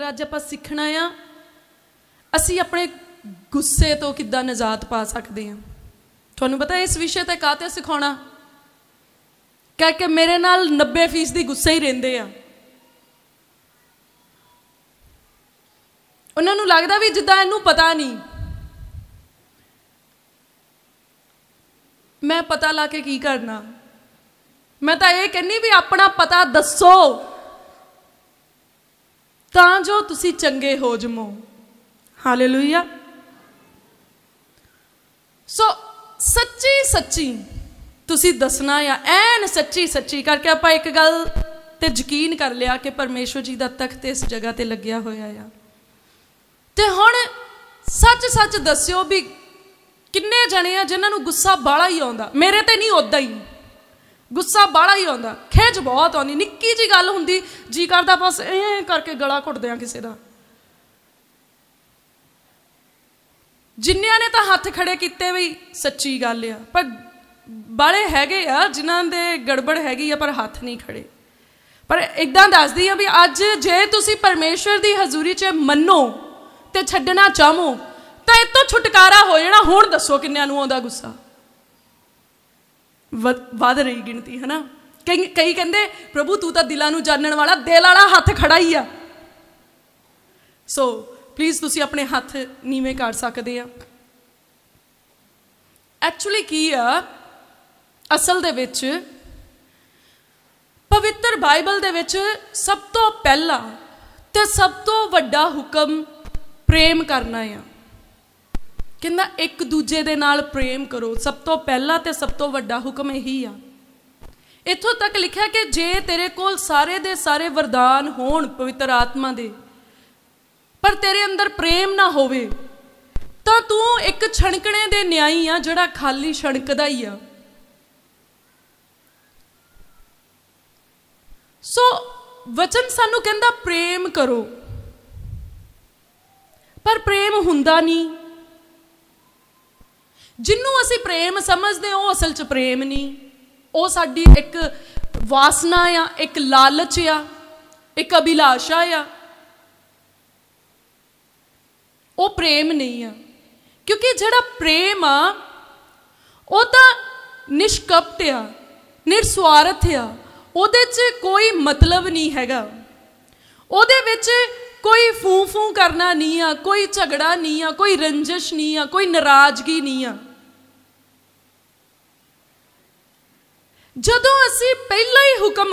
ਪਰ ਅੱਜ ਆਪਾਂ ਸਿੱਖਣਾ ਆ ਅਸੀਂ ਆਪਣੇ ਗੁੱਸੇ ਤੋਂ ਕਿੱਦਾਂ ਨਜਾਤ ਪਾ ਸਕਦੇ ਹਾਂ ਤੁਹਾਨੂੰ ਪਤਾ ਇਸ ਵਿਸ਼ੇ ਤੇ ਕਾਤੇ ਸਿਖਾਉਣਾ ਕਹਿ ਕੇ ਮੇਰੇ ਨਾਲ 90% ਦੀ ਗੁੱਸੇ ਹੀ ਰਹਿੰਦੇ ਆ ਉਹਨਾਂ ਨੂੰ ਲੱਗਦਾ ਵੀ ਜਿੱਦਾਂ ਇਹਨੂੰ ਪਤਾ ਨਹੀਂ ਮੈਂ ਪਤਾ ਲਾ ਕੇ ਕੀ ਕਰਨਾ ਮੈਂ ਤਾਂ ਇਹ ਕਹਿੰਨੀ ਵੀ ਆਪਣਾ ਪਤਾ ਦੱਸੋ ਤਾਂ ਜੋ ਤੁਸੀਂ ਚੰਗੇ ਹੋ ਜਮੋ ਹਾਲੇਲੂਇਆ ਸੋ ਸੱਚੀ ਸੱਚੀ ਤੁਸੀਂ ਦੱਸਣਾ ਆ ਐਨ ਸੱਚੀ ਸੱਚੀ ਕਰਕੇ ਆਪਾਂ ਇੱਕ ਗੱਲ ਤੇ ਯਕੀਨ ਕਰ ਲਿਆ ਕਿ ਪਰਮੇਸ਼ਵਰ ਜੀ ਦਾ ਤਖਤ ਇਸ ਜਗ੍ਹਾ ਤੇ ਲੱਗਿਆ ਹੋਇਆ ਆ ਤੇ ਹੁਣ ਸੱਚ ਸੱਚ ਦੱਸਿਓ ਵੀ ਕਿੰਨੇ ਜਣੇ ਆ ਜਿਨ੍ਹਾਂ ਨੂੰ ਗੁੱਸਾ ਬਾਲਾ ਹੀ ਆਉਂਦਾ ਮੇਰੇ ਤੇ ਨਹੀਂ ਉਦਾਂ ਹੀ ਗੁੱਸਾ ਬਾਲਾ ਹੀ ਆਉਂਦਾ ਖੇਜ ਬਹੁਤ ਆਉਂਦੀ ਨਿੱਕੀ ਜੀ ਗੱਲ ਹੁੰਦੀ ਜੀ ਕਰਦਾ ਬਸ ਐਂ ਕਰਕੇ ਗਲਾ ਘੁੱਟਦੇ ਆ ਕਿਸੇ ਦਾ ਜਿੰਨਿਆਂ ਨੇ ਤਾਂ ਹੱਥ ਖੜੇ ਕੀਤੇ ਵੀ ਸੱਚੀ ਗੱਲ ਆ ਪਰ ਬਾਲੇ ਹੈਗੇ ਆ ਜਿਨ੍ਹਾਂ ਦੇ ਗੜਬੜ ਹੈਗੀ ਆ ਪਰ ਹੱਥ ਨਹੀਂ ਖੜੇ ਪਰ ਇਦਾਂ ਦੱਸਦੀ ਆ ਵੀ ਅੱਜ ਜੇ ਤੁਸੀਂ ਪਰਮੇਸ਼ਰ ਦੀ ਹਜ਼ੂਰੀ 'ਚ ਮੰਨੋ ਤੇ ਛੱਡਣਾ ਚਾਹੋ ਤਾਂ ਇਤੋਂ ਛੁਟਕਾਰਾ ਹੋ ਜਾਣਾ ਹੁਣ ਦੱਸੋ ਕਿੰਨਿਆਂ ਨੂੰ ਆਉਂਦਾ ਗੁੱਸਾ ਵਧ ਰਹੀ ਗਿਣਤੀ ਹਨਾ ਕਈ ਕਈ ਕਹਿੰਦੇ ਪ੍ਰਭੂ ਤੂੰ ਤਾਂ ਦਿਲਾਂ ਨੂੰ ਜਾਣਨ ਵਾਲਾ ਦਿਲ ਵਾਲਾ ਹੱਥ ਖੜਾ ਹੀ ਆ ਸੋ ਪਲੀਜ਼ ਤੁਸੀਂ ਆਪਣੇ ਹੱਥ ਨੀਵੇਂ ਕਰ ਸਕਦੇ ਆ ਐਕਚੁਅਲੀ ਕੀ ਆ ਅਸਲ ਦੇ ਵਿੱਚ ਪਵਿੱਤਰ ਬਾਈਬਲ ਦੇ ਵਿੱਚ ਸਭ ਤੋਂ ਪਹਿਲਾ ਤੇ ਸਭ ਤੋਂ ਵੱਡਾ ਹੁਕਮ ਪ੍ਰੇਮ ਕਰਨਾ ਆ ਕਹਿੰਦਾ ਇੱਕ ਦੂਜੇ ਦੇ ਨਾਲ ਪ੍ਰੇਮ ਕਰੋ ਸਭ ਤੋਂ ਪਹਿਲਾ ਤੇ ਸਭ ਤੋਂ ਵੱਡਾ ਹੁਕਮ ਇਹੀ ਆ ਇੱਥੋਂ ਤੱਕ ਲਿਖਿਆ ਕਿ ਜੇ ਤੇਰੇ ਕੋਲ ਸਾਰੇ ਦੇ ਸਾਰੇ ਵਰਦਾਨ ਹੋਣ ਪਵਿੱਤਰ ਆਤਮਾ ਦੇ ਪਰ ਤੇਰੇ ਅੰਦਰ ਪ੍ਰੇਮ ਨਾ ਹੋਵੇ ਤਾਂ ਤੂੰ ਇੱਕ ਛਣਕਣੇ ਦੇ ਨਿਆਈ ਆ ਜਿਹੜਾ ਖਾਲੀ ਛਣਕਦਾ ਹੀ ਆ ਸੋ ਵਚਨ ਸਾਨੂੰ ਕਹਿੰਦਾ ਪ੍ਰੇਮ ਕਰੋ ਪਰ ਪ੍ਰੇਮ ਹੁੰਦਾ ਨਹੀਂ ਜਿੰਨੂੰ ਅਸੀਂ ਪ੍ਰੇਮ ਸਮਝਦੇ ਹਾਂ ਉਹ ਅਸਲ 'ਚ ਪ੍ਰੇਮ ਨਹੀਂ ਉਹ ਸਾਡੀ ਇੱਕ ਵਾਸਨਾ ਆ ਇੱਕ ਲਾਲਚ ਆ ਇੱਕ ਅਭਿਲਾਸ਼ਾ ਆ ਉਹ ਪ੍ਰੇਮ ਨਹੀਂ ਆ ਕਿਉਂਕਿ ਜਿਹੜਾ ਪ੍ਰੇਮ ਆ ਉਹ ਤਾਂ ਨਿਸ਼ਕਪਟ ਆ ਨਿਰਸਵਾਰਥ ਆ ਉਹਦੇ 'ਚ ਕੋਈ ਮਤਲਬ ਨਹੀਂ ਹੈਗਾ ਉਹਦੇ ਵਿੱਚ ਕੋਈ ਫੂ ਫੂ ਕਰਨਾ ਨਹੀਂ ਆ ਕੋਈ ਝਗੜਾ ਨਹੀਂ ਆ ਕੋਈ ਰੰਜਿਸ਼ ਨਹੀਂ ਆ ਕੋਈ ਨਾਰਾਜ਼ਗੀ ਨਹੀਂ ਆ ਜਦੋਂ ਅਸੀਂ ਪਹਿਲਾ ਹੀ ਹੁਕਮ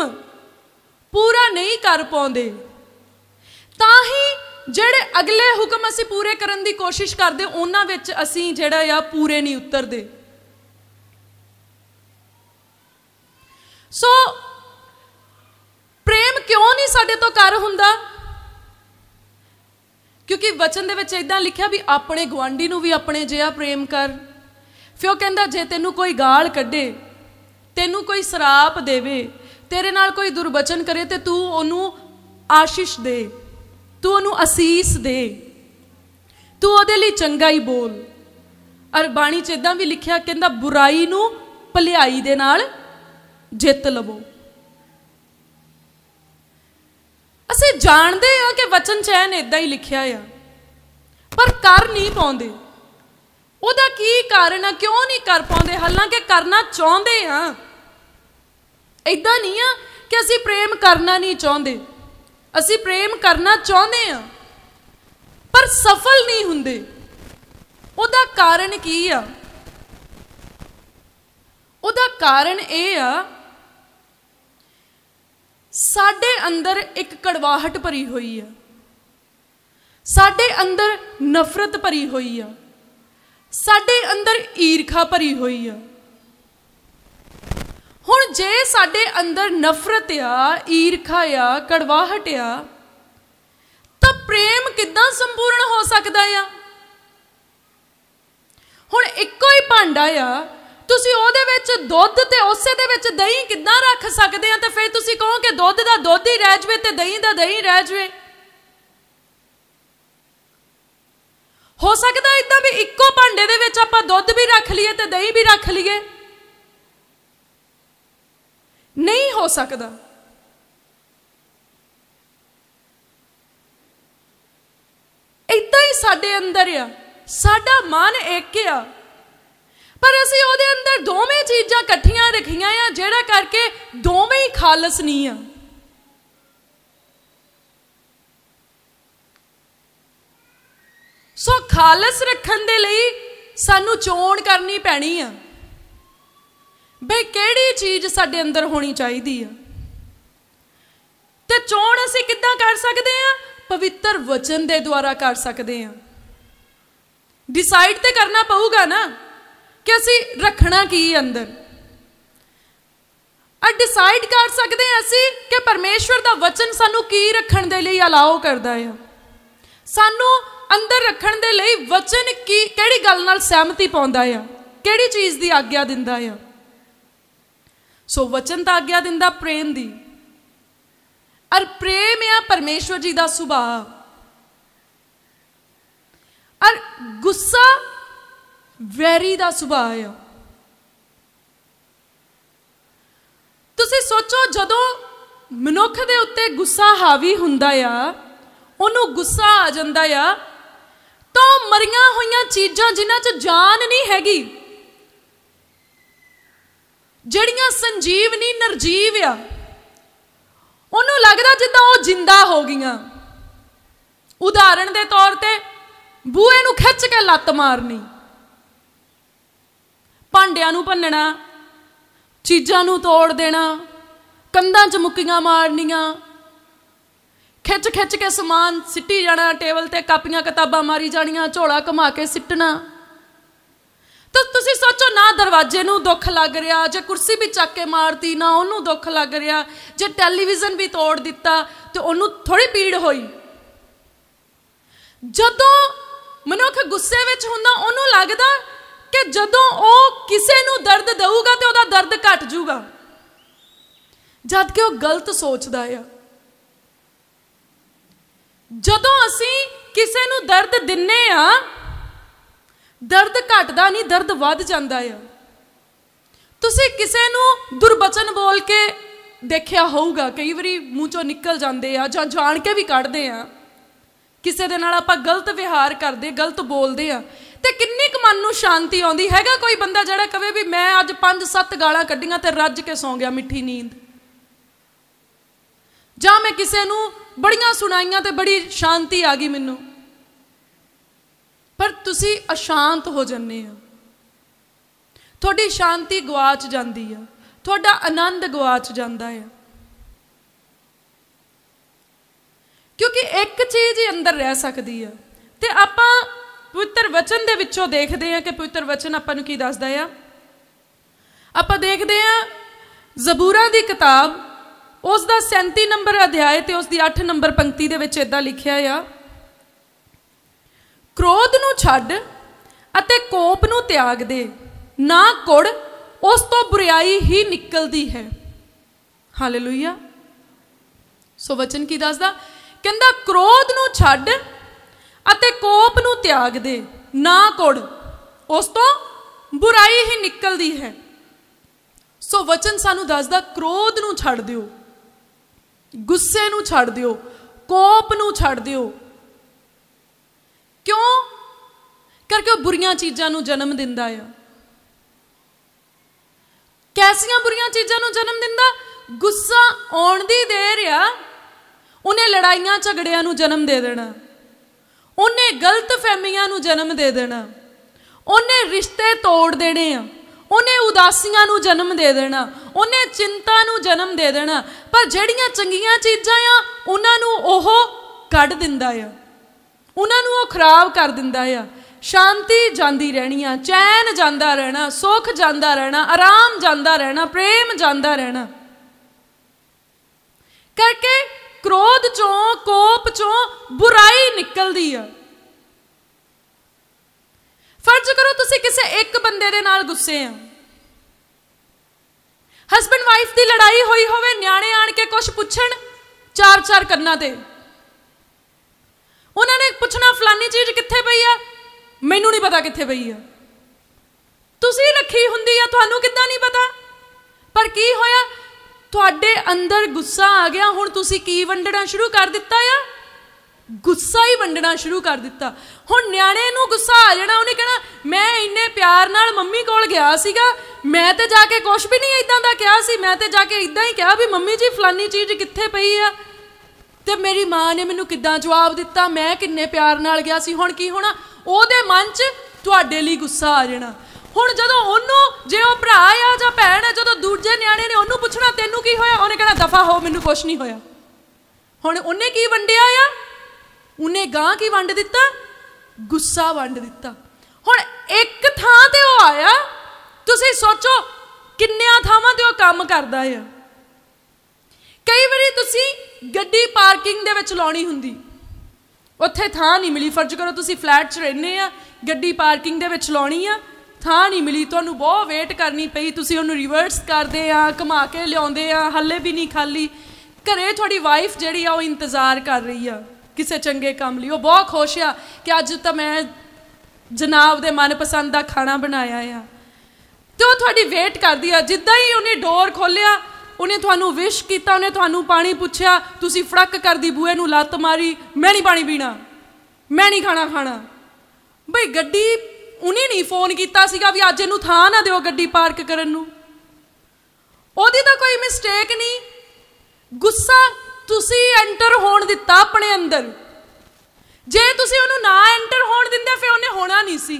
ਪੂਰਾ ਨਹੀਂ ਕਰ ਪਾਉਂਦੇ ਤਾਂ ਹੀ ਜਿਹੜੇ ਅਗਲੇ ਹੁਕਮ ਅਸੀਂ ਪੂਰੇ ਕਰਨ ਦੀ ਕੋਸ਼ਿਸ਼ ਕਰਦੇ ਉਹਨਾਂ ਵਿੱਚ ਅਸੀਂ ਜਿਹੜਾ ਆ ਪੂਰੇ ਨਹੀਂ ਉਤਰਦੇ ਸੋ ਪ੍ਰੇਮ ਕਿਉਂ ਨਹੀਂ ਸਾਡੇ ਤੋਂ ਕਰ ਹੁੰਦਾ ਕਿਉਂਕਿ ਵਚਨ ਦੇ ਵਿੱਚ ਇਦਾਂ ਲਿਖਿਆ ਵੀ ਆਪਣੇ ਗਵਾਂਢੀ ਨੂੰ ਵੀ ਆਪਣੇ ਜਿਹਾ ਪ੍ਰੇਮ ਕਰ ਫਿਰ ਉਹ ਕਹਿੰਦਾ ਜੇ ਤੈਨੂੰ ਕੋਈ ਗਾਲ ਕੱਢੇ ਤੈਨੂੰ ਕੋਈ ਸਰਾਪ ਦੇਵੇ ਤੇਰੇ ਨਾਲ ਕੋਈ ਦੁਰਵਚਨ ਕਰੇ ਤੇ ਤੂੰ ਉਹਨੂੰ ਆਸ਼ੀਸ਼ ਦੇ ਤੂੰ ਉਹਨੂੰ ਅਸੀਸ ਦੇ ਤੂੰ ਉਹਦੇ ਲਈ ਚੰਗਾ ਹੀ ਬੋਲ ਅਰ ਬਾਣੀ ਚ ਇਦਾਂ ਵੀ ਲਿਖਿਆ ਕਹਿੰਦਾ ਬੁਰਾਈ ਨੂੰ ਭਲਾਈ ਦੇ ਨਾਲ ਜਿੱਤ ਲਵੋ ਅਸੀਂ ਜਾਣਦੇ ਆ ਕਿ ਵਚਨ ਚੈਨ ਇਦਾਂ ਹੀ ਲਿਖਿਆ ਆ ਪਰ ਕਰ ਨਹੀਂ ਪਾਉਂਦੇ ਉਹਦਾ ਕੀ ਕਾਰਨ ਆ ਕਿਉਂ ਨਹੀਂ ਕਰ ਪਾਉਂਦੇ ਹਾਲਾਂਕਿ ਕਰਨਾ ਚਾਹੁੰਦੇ ਆ ਇਦਾਂ ਨਹੀਂ ਆ ਕਿ ਅਸੀਂ ਪ੍ਰੇਮ ਕਰਨਾ ਨਹੀਂ ਚਾਹੁੰਦੇ ਅਸੀਂ ਪ੍ਰੇਮ ਕਰਨਾ ਚਾਹੁੰਦੇ ਆ ਪਰ ਸਫਲ ਨਹੀਂ ਹੁੰਦੇ ਉਹਦਾ ਕਾਰਨ ਕੀ ਆ ਉਹਦਾ ਕਾਰਨ ਇਹ ਆ ਸਾਡੇ ਅੰਦਰ ਇੱਕ ਕੜਵਾਹਟ ਭਰੀ ਹੋਈ ਆ ਸਾਡੇ ਅੰਦਰ ਨਫ਼ਰਤ ਭਰੀ ਹੋਈ ਆ ਸਾਡੇ ਅੰਦਰ ਈਰਖਾ ਭਰੀ ਹੋਈ ਆ ਹੁਣ ਜੇ ਸਾਡੇ ਅੰਦਰ ਨਫ਼ਰਤ ਆ ਈਰਖਾ ਆ ਕੜਵਾਹਟ ਆ ਤਾਂ ਪ੍ਰੇਮ ਕਿੱਦਾਂ ਸੰਪੂਰਨ ਹੋ ਸਕਦਾ ਆ ਹੁਣ ਇੱਕੋ ਹੀ ਭਾਂਡਾ ਆ ਤੁਸੀਂ ਉਹਦੇ ਵਿੱਚ ਦੁੱਧ ਤੇ ਉਸੇ ਦੇ ਵਿੱਚ ਦਹੀਂ ਕਿੱਦਾਂ ਰੱਖ ਸਕਦੇ ਆ ਤੇ ਫਿਰ ਤੁਸੀਂ ਕਹੋ ਕਿ ਦੁੱਧ ਦਾ ਦੁੱਧ ਹੀ ਰਹਿ ਜਵੇ ਤੇ ਦਹੀਂ ਦਾ ਦਹੀਂ ਰਹਿ ਜਵੇ ਹੋ ਸਕਦਾ ਇਦਾਂ ਵੀ ਇੱਕੋ ਭਾਂਡੇ ਦੇ ਵਿੱਚ ਆਪਾਂ ਦੁੱਧ ਵੀ ਰੱਖ ਲਈਏ ਤੇ ਦਹੀਂ ਵੀ ਰੱਖ ਲਈਏ ਨਹੀਂ ਹੋ ਸਕਦਾ ਇਦਾਂ ਹੀ ਸਾਡੇ ਅੰਦਰ ਆ ਸਾਡਾ ਮਨ ਇੱਕ ਆ ਪਰ ਅਸੀਂ ਉਹਦੇ ਅੰਦਰ ਦੋਵੇਂ ਚੀਜ਼ਾਂ ਇਕੱਠੀਆਂ ਰੱਖੀਆਂ ਆ ਜਿਹੜਾ ਕਰਕੇ ਦੋਵੇਂ ਹੀ ਖਾਲਸ ਨਹੀਂ ਆ ਸੋ ਖਾਲਸ ਰੱਖਣ ਦੇ ਲਈ ਸਾਨੂੰ ਚੋਣ ਕਰਨੀ ਪੈਣੀ ਆ ਬਈ ਕਿਹੜੀ ਚੀਜ਼ ਸਾਡੇ ਅੰਦਰ ਹੋਣੀ ਚਾਹੀਦੀ ਆ ਤੇ ਚੋਣ ਅਸੀਂ ਕਿੱਦਾਂ ਕਰ ਸਕਦੇ ਆ ਪਵਿੱਤਰ ਵਚਨ ਦੇ ਦੁਆਰਾ ਕਰ ਸਕਦੇ ਆ ਡਿਸਾਈਡ ਤੇ ਕਰਨਾ ਪਊਗਾ ਨਾ ਕਿ ਅਸੀਂ ਰੱਖਣਾ ਕੀ ਅੰਦਰ ਅ ਡਿਸਾਈਡ ਕਰ ਸਕਦੇ ਆ ਅਸੀਂ ਕਿ ਪਰਮੇਸ਼ਵਰ ਦਾ ਵਚਨ ਸਾਨੂੰ ਕੀ ਰੱਖਣ ਦੇ ਲਈ ਅਲਾਉ ਕਰਦਾ ਆ ਸਾਨੂੰ ਅੰਦਰ ਰੱਖਣ ਦੇ ਲਈ ਵਚਨ ਕੀ ਕਿਹੜੀ ਗੱਲ ਨਾਲ ਸਹਿਮਤੀ ਪਾਉਂਦਾ ਆ ਕਿਹੜੀ ਚੀਜ਼ ਦੀ ਆਗਿਆ ਦਿੰਦਾ ਆ ਸੋ ਵਚਨ ਤਾਂ ਆਗਿਆ ਦਿੰਦਾ ਪ੍ਰੇਮ ਦੀ ਅਰ ਪ੍ਰੇਮ ਆ ਪਰਮੇਸ਼ਵਰ ਜੀ ਦਾ ਸੁਭਾਅ ਅਰ ਗੁੱਸਾ ਵੈਰੀ ਦਾ ਸੁਭਾਅ ਆ ਤੁਸੀਂ ਸੋਚੋ ਜਦੋਂ ਮਨੁੱਖ ਦੇ ਉੱਤੇ ਗੁੱਸਾ ਹਾਵੀ ਹੁੰਦਾ ਆ ਉਹਨੂੰ ਗੁੱਸਾ ਆ ਜਾਂਦਾ ਆ ਤਾਂ ਮਰੀਆਂ ਹੋਈਆਂ ਚੀਜ਼ਾਂ ਜਿਨ੍ਹਾਂ 'ਚ ਜਾਨ ਨਹੀਂ ਹੈਗੀ ਜਿਹੜੀਆਂ ਸੰਜੀਵਨੀ ਨਰਜੀਵ ਆ ਉਹਨੂੰ ਲੱਗਦਾ ਜਿੱਦਾਂ ਉਹ ਜਿੰਦਾ ਹੋ ਗਈਆਂ ਉਦਾਹਰਣ ਦੇ ਤੌਰ ਤੇ ਬੂਏ ਨੂੰ ਖਿੱਚ ਕੇ ਲੱਤ ਮਾਰਨੀ ਭਾਂਡਿਆਂ ਨੂੰ ਭੰਨਣਾ ਚੀਜ਼ਾਂ ਨੂੰ ਤੋੜ ਦੇਣਾ ਕੰਧਾਂ 'ਚ ਮੁੱਕੀਆਂ ਮਾਰਨੀਆਂ ਖਿੱਚ ਖਿੱਚ ਕੇ ਸਮਾਨ ਸਿੱਟੀ ਜਾਣਾ ਟੇਬਲ ਤੇ ਕਾਪੀਆਂ ਕਿਤਾਬਾਂ ਮਾਰੀ ਜਾਣੀਆਂ ਝੋਲਾ ਕਮਾ ਕੇ ਸਿੱਟਣਾ ਤਾਂ ਤੁਸੀਂ ਸੋਚੋ ਨਾ ਦਰਵਾਜ਼ੇ ਨੂੰ ਦੁੱਖ ਲੱਗ ਰਿਹਾ ਜੇ ਕੁਰਸੀ ਵੀ ਚੱਕ ਕੇ ਮਾਰਤੀ ਨਾ ਉਹਨੂੰ ਦੁੱਖ ਲੱਗ ਰਿਹਾ ਜੇ ਟੈਲੀਵਿਜ਼ਨ ਵੀ ਤੋੜ ਦਿੱਤਾ ਤੇ ਉਹਨੂੰ ਥੋੜੀ ਪੀੜ ਹੋਈ ਜਦੋਂ ਮਨੁੱਖ ਗੁੱਸੇ ਵਿੱਚ ਹੁੰਦਾ ਉਹਨੂੰ ਲੱਗਦਾ ਕਿ ਜਦੋਂ ਉਹ ਕਿਸੇ ਨੂੰ ਦਰਦ ਦੇਊਗਾ ਤੇ ਉਹਦਾ ਦਰਦ ਘਟ ਜਾਊਗਾ ਜਦ ਕਿ ਉਹ ਗਲਤ ਸੋਚਦਾ ਆ ਜਦੋਂ ਅਸੀਂ ਕਿਸੇ ਨੂੰ ਦਰਦ ਦਿੰਨੇ ਆ ਦਰਦ ਘਟਦਾ ਨਹੀਂ ਦਰਦ ਵੱਧ ਜਾਂਦਾ ਆ ਤੁਸੀਂ ਕਿਸੇ ਨੂੰ ਦੁਰਬਚਨ ਬੋਲ ਕੇ ਦੇਖਿਆ ਹੋਊਗਾ ਕਈ ਵਾਰੀ ਮੂੰਹ ਚੋਂ ਨਿਕਲ ਜਾਂਦੇ ਆ ਜਾਂ ਜਾਣ ਕੇ ਵੀ ਕੱਢਦੇ ਆ ਕਿਸੇ ਦੇ ਨਾਲ ਆਪਾਂ ਗਲਤ ਵਿਹਾਰ ਕਰਦੇ ਗਲਤ ਬੋਲਦੇ ਆ ਤੇ ਕਿੰਨੀ ਕੁ ਮਨ ਨੂੰ ਸ਼ਾਂਤੀ ਆਉਂਦੀ ਹੈਗਾ ਕੋਈ ਬੰਦਾ ਜਿਹੜਾ ਕਵੇ ਵੀ ਮੈਂ ਅੱਜ 5-7 ਗਾਲਾਂ ਕੱਢੀਆਂ ਤੇ ਰੱਜ ਕੇ ਸੌਂ ਗਿਆ ਮਿੱਠੀ ਨੀਂਦ ਜਾਂ ਮੈਂ ਕਿਸੇ ਨੂੰ ਬੜੀਆਂ ਸੁਣਾਈਆਂ ਤੇ ਬੜੀ ਸ਼ਾਂਤੀ ਆ ਗਈ ਮੈਨੂੰ ਪਰ ਤੁਸੀਂ ਅਸ਼ਾਂਤ ਹੋ ਜੰਨੇ ਆ ਤੁਹਾਡੀ ਸ਼ਾਂਤੀ ਗਵਾਚ ਜਾਂਦੀ ਆ ਤੁਹਾਡਾ ਆਨੰਦ ਗਵਾਚ ਜਾਂਦਾ ਆ ਕਿਉਂਕਿ ਇੱਕ ਚੀਜ਼ ਹੀ ਅੰਦਰ ਰਹਿ ਸਕਦੀ ਆ ਤੇ ਆਪਾਂ ਪਵਿੱਤਰ ਵਚਨ ਦੇ ਵਿੱਚੋਂ ਦੇਖਦੇ ਆ ਕਿ ਪਵਿੱਤਰ ਵਚਨ ਆਪਾਂ ਨੂੰ ਕੀ ਦੱਸਦਾ ਆ ਆਪਾਂ ਦੇਖਦੇ ਆ ਜ਼ਬੂਰਾਂ ਦੀ ਕਿਤਾਬ ਉਸ ਦਾ 37 ਨੰਬਰ ਅਧਿਆਇ ਤੇ ਉਸ ਦੀ 8 ਨੰਬਰ ਪੰਕਤੀ ਦੇ ਵਿੱਚ ਇਦਾਂ ਲਿਖਿਆ ਆ ਕ੍ਰੋਧ ਨੂੰ ਛੱਡ ਅਤੇ ਕੋਪ ਨੂੰ ਤਿਆਗ ਦੇ ਨਾ ਕੁੜ ਉਸ ਤੋਂ ਬੁਰੀਾਈ ਹੀ ਨਿਕਲਦੀ ਹੈ ਹਾਲੇਲੂਇਆ ਸੋ ਵਚਨ ਕੀ ਦੱਸਦਾ ਕਹਿੰਦਾ ਕ੍ਰੋਧ ਨੂੰ ਛੱਡ ਅਤੇ ਕੋਪ ਨੂੰ ਤਿਆਗ ਦੇ ਨਾ ਕੁੜ ਉਸ ਤੋਂ ਬੁਰੀਾਈ ਹੀ ਨਿਕਲਦੀ ਹੈ ਸੋ ਵਚਨ ਸਾਨੂੰ ਦੱਸਦਾ ਕ੍ਰੋਧ ਨੂੰ ਛੱਡ ਦਿਓ ਗੁੱਸੇ ਨੂੰ ਛੱਡ ਦਿਓ ਕੋਪ ਨੂੰ ਛੱਡ ਦਿਓ ਕਿਉਂ ਕਰਕੇ ਉਹ ਬੁਰੀਆਂ ਚੀਜ਼ਾਂ ਨੂੰ ਜਨਮ ਦਿੰਦਾ ਆ ਕੈਸੀਆਂ ਬੁਰੀਆਂ ਚੀਜ਼ਾਂ ਨੂੰ ਜਨਮ ਦਿੰਦਾ ਗੁੱਸਾ ਆਉਣ ਦੀ ਦੇਰ ਆ ਉਹਨੇ ਲੜਾਈਆਂ ਝਗੜਿਆਂ ਨੂੰ ਜਨਮ ਦੇ ਦੇਣਾ ਉਹਨੇ ਗਲਤ ਫਹਿਮੀਆਂ ਨੂੰ ਜਨਮ ਦੇ ਦੇਣਾ ਉਹਨੇ ਰਿਸ਼ਤੇ ਤੋੜ ਦੇਣੇ ਆ ਉਹਨੇ ਉਦਾਸੀਆਂ ਨੂੰ ਜਨਮ ਦੇ ਦੇਣਾ ਉਹਨੇ ਚਿੰਤਾ ਨੂੰ ਜਨਮ ਦੇ ਦੇਣਾ ਪਰ ਜਿਹੜੀਆਂ ਚੰਗੀਆਂ ਚੀਜ਼ਾਂ ਆ ਉਹਨਾਂ ਨੂੰ ਉਹ ਕੱਢ ਦਿੰਦਾ ਆ ਉਹਨਾਂ ਨੂੰ ਉਹ ਖਰਾਬ ਕਰ ਦਿੰਦਾ ਆ ਸ਼ਾਂਤੀ ਜਾਂਦੀ ਰਹਿਣੀ ਆ ਚੈਨ ਜਾਂਦਾ ਰਹਿਣਾ ਸੁਖ ਜਾਂਦਾ ਰਹਿਣਾ ਆਰਾਮ ਜਾਂਦਾ ਰਹਿਣਾ ਪ੍ਰੇਮ ਜਾਂਦਾ ਰਹਿਣਾ ਕਰਕੇ ਕ੍ਰੋਧ ਚੋਂ ਕੋਪ ਚੋਂ ਬੁਰਾਈ ਨਿਕਲਦੀ ਆ ਫਰਜ਼ ਕਰੋ ਤੁਸੀਂ ਕਿਸੇ ਇੱਕ ਬੰਦੇ ਦੇ ਨਾਲ ਗੁੱਸੇ ਆ ਹਸਬੰਡ ਵਾਈਫ ਦੀ ਲੜਾਈ ਹੋਈ ਹੋਵੇ ਨਿਆਣੇ ਆਣ ਕੇ ਕੁਝ ਪੁੱਛਣ ਚਾਰ ਚਾਰ ਕੰਨਾਂ ਤੇ ਉਹਨਾਂ ਨੇ ਪੁੱਛਣਾ ਫਲਾਨੀ ਚੀਜ਼ ਕਿੱਥੇ ਪਈ ਆ ਮੈਨੂੰ ਨਹੀਂ ਪਤਾ ਕਿੱਥੇ ਪਈ ਆ ਤੁਸੀਂ ਰੱਖੀ ਹੁੰਦੀ ਆ ਤੁਹਾਨੂੰ ਕਿੱਦਾਂ ਨਹੀਂ ਪਤਾ ਪਰ ਕੀ ਹੋਇਆ ਤੁਹਾਡੇ ਅੰਦਰ ਗੁੱਸਾ ਆ ਗਿਆ ਹੁਣ ਤੁਸੀਂ ਕੀ ਵੰਡਣਾ ਸ਼ੁਰੂ ਕਰ ਦਿੱਤਾ ਆ ਗੁੱਸਾ ਹੀ ਵੰਡਣਾ ਸ਼ੁਰੂ ਕਰ ਦਿੱਤਾ ਹੁਣ ਨਿਆਣੇ ਨੂੰ ਗੁੱਸਾ ਆ ਜਾਣਾ ਉਹਨੇ ਕਹਿਣਾ ਮੈਂ ਇੰਨੇ ਪਿਆਰ ਨਾਲ ਮੰਮੀ ਕੋਲ ਗਿਆ ਸੀਗਾ ਮੈਂ ਤੇ ਜਾ ਕੇ ਕੁਝ ਵੀ ਨਹੀਂ ਇਦਾਂ ਦਾ ਕਿਹਾ ਸੀ ਮੈਂ ਤੇ ਜਾ ਕੇ ਇਦਾਂ ਹੀ ਕਿਹਾ ਵੀ ਮੰਮੀ ਜੀ ਫਲਾਨੀ ਚੀਜ਼ ਕਿੱਥੇ ਪਈ ਆ ਤੇ ਮੇਰੀ ਮਾਂ ਨੇ ਮੈਨੂੰ ਕਿੱਦਾਂ ਜਵਾਬ ਦਿੱਤਾ ਮੈਂ ਕਿੰਨੇ ਪਿਆਰ ਨਾਲ ਗਿਆ ਸੀ ਹੁਣ ਕੀ ਹੋਣਾ ਉਹਦੇ ਮਨ 'ਚ ਤੁਹਾਡੇ ਲਈ ਗੁੱਸਾ ਆ ਜਾਣਾ ਹੁਣ ਜਦੋਂ ਉਹਨੂੰ ਜੇ ਉਹ ਭਰਾ ਆ ਜਾਂ ਭੈਣ ਆ ਜਦੋਂ ਦੂਜੇ ਨਿਆਣੇ ਨੇ ਉਹਨੂੰ ਪੁੱਛਣਾ ਤੈਨੂੰ ਕੀ ਹੋਇਆ ਉਹਨੇ ਕਹਿਣਾ ਦਫਾ ਹੋ ਮੈਨੂੰ ਕੁਛ ਨਹੀਂ ਹੋਇਆ ਹੁਣ ਉਹਨੇ ਕੀ ਵੰਡਿਆ ਆ ਉਹਨੇ ਗਾਂ ਕੀ ਵੰਡ ਦਿੱਤਾ ਗੁੱਸਾ ਵੰਡ ਦਿੱਤਾ ਹੁਣ ਇੱਕ ਥਾਂ ਤੇ ਉਹ ਆਇਆ ਤੁਸੀਂ ਸੋਚੋ ਕਿੰਨੀਆਂ ਥਾਵਾਂ ਤੇ ਉਹ ਕੰਮ ਕਰਦਾ ਆ ਕਈ ਵਾਰੀ ਤੁਸੀਂ ਗੱਡੀ ਪਾਰਕਿੰਗ ਦੇ ਵਿੱਚ ਲਾਉਣੀ ਹੁੰਦੀ ਉੱਥੇ ਥਾਂ ਨਹੀਂ ਮਿਲੀ ਫਰਜ਼ ਕਰੋ ਤੁਸੀਂ ਫਲੈਟ 'ਚ ਰਹਿੰਦੇ ਆ ਗੱਡੀ ਪਾਰਕਿੰਗ ਦੇ ਵਿੱਚ ਲਾਉਣੀ ਆ ਥਾਂ ਨਹੀਂ ਮਿਲੀ ਤੁਹਾਨੂੰ ਬਹੁਤ ਵੇਟ ਕਰਨੀ ਪਈ ਤੁਸੀਂ ਉਹਨੂੰ ਰਿਵਰਸ ਕਰਦੇ ਆ ਘੁਮਾ ਕੇ ਲਿਆਉਂਦੇ ਆ ਹੱਲੇ ਵੀ ਨਹੀਂ ਖਾਲੀ ਘਰੇ ਤੁਹਾਡੀ ਵਾਈਫ ਜਿਹੜੀ ਆ ਉਹ ਇੰਤਜ਼ਾਰ ਕਰ ਰਹੀ ਆ ਕਿਸੇ ਚੰਗੇ ਕੰਮ ਲਈ ਉਹ ਬਹੁਤ ਖੁਸ਼ ਆ ਕਿ ਅੱਜ ਤਾਂ ਮੈਂ ਜਨਾਬ ਦੇ ਮਨਪਸੰਦ ਦਾ ਖਾਣਾ ਬਣਾਇਆ ਆ ਤੇ ਉਹ ਤੁਹਾਡੀ ਵੇਟ ਕਰਦੀ ਆ ਜਿੱਦਾਂ ਹੀ ਉਹਨੇ ਡੋਰ ਖੋਲਿਆ ਉਹਨੇ ਤੁਹਾਨੂੰ ਵਿਸ਼ ਕੀਤਾ ਉਹਨੇ ਤੁਹਾਨੂੰ ਪਾਣੀ ਪੁੱਛਿਆ ਤੁਸੀਂ ਫੜਕ ਕਰਦੀ ਬੂਏ ਨੂੰ ਲੱਤ ਮਾਰੀ ਮੈਂ ਨਹੀਂ ਪਾਣੀ ਪੀਣਾ ਮੈਂ ਨਹੀਂ ਖਾਣਾ ਖਾਣਾ ਬਈ ਗੱਡੀ ਉਹਨੇ ਨਹੀਂ ਫੋਨ ਕੀਤਾ ਸੀਗਾ ਵੀ ਅੱਜ ਇਹਨੂੰ ਥਾਂ ਨਾ ਦਿਓ ਗੱਡੀ ਪਾਰਕ ਕਰਨ ਨੂੰ ਉਹਦੀ ਤਾਂ ਕੋਈ ਮਿਸਟੇਕ ਨਹੀਂ ਗੁੱਸਾ ਤੁਸੀਂ ਐਂਟਰ ਹੋਣ ਦਿੱਤਾ ਆਪਣੇ ਅੰਦਰ ਜੇ ਤੁਸੀਂ ਉਹਨੂੰ ਨਾ ਐਂਟਰ ਹੋਣ ਦਿੰਦੇ ਫਿਰ ਉਹਨੇ ਹੋਣਾ ਨਹੀਂ ਸੀ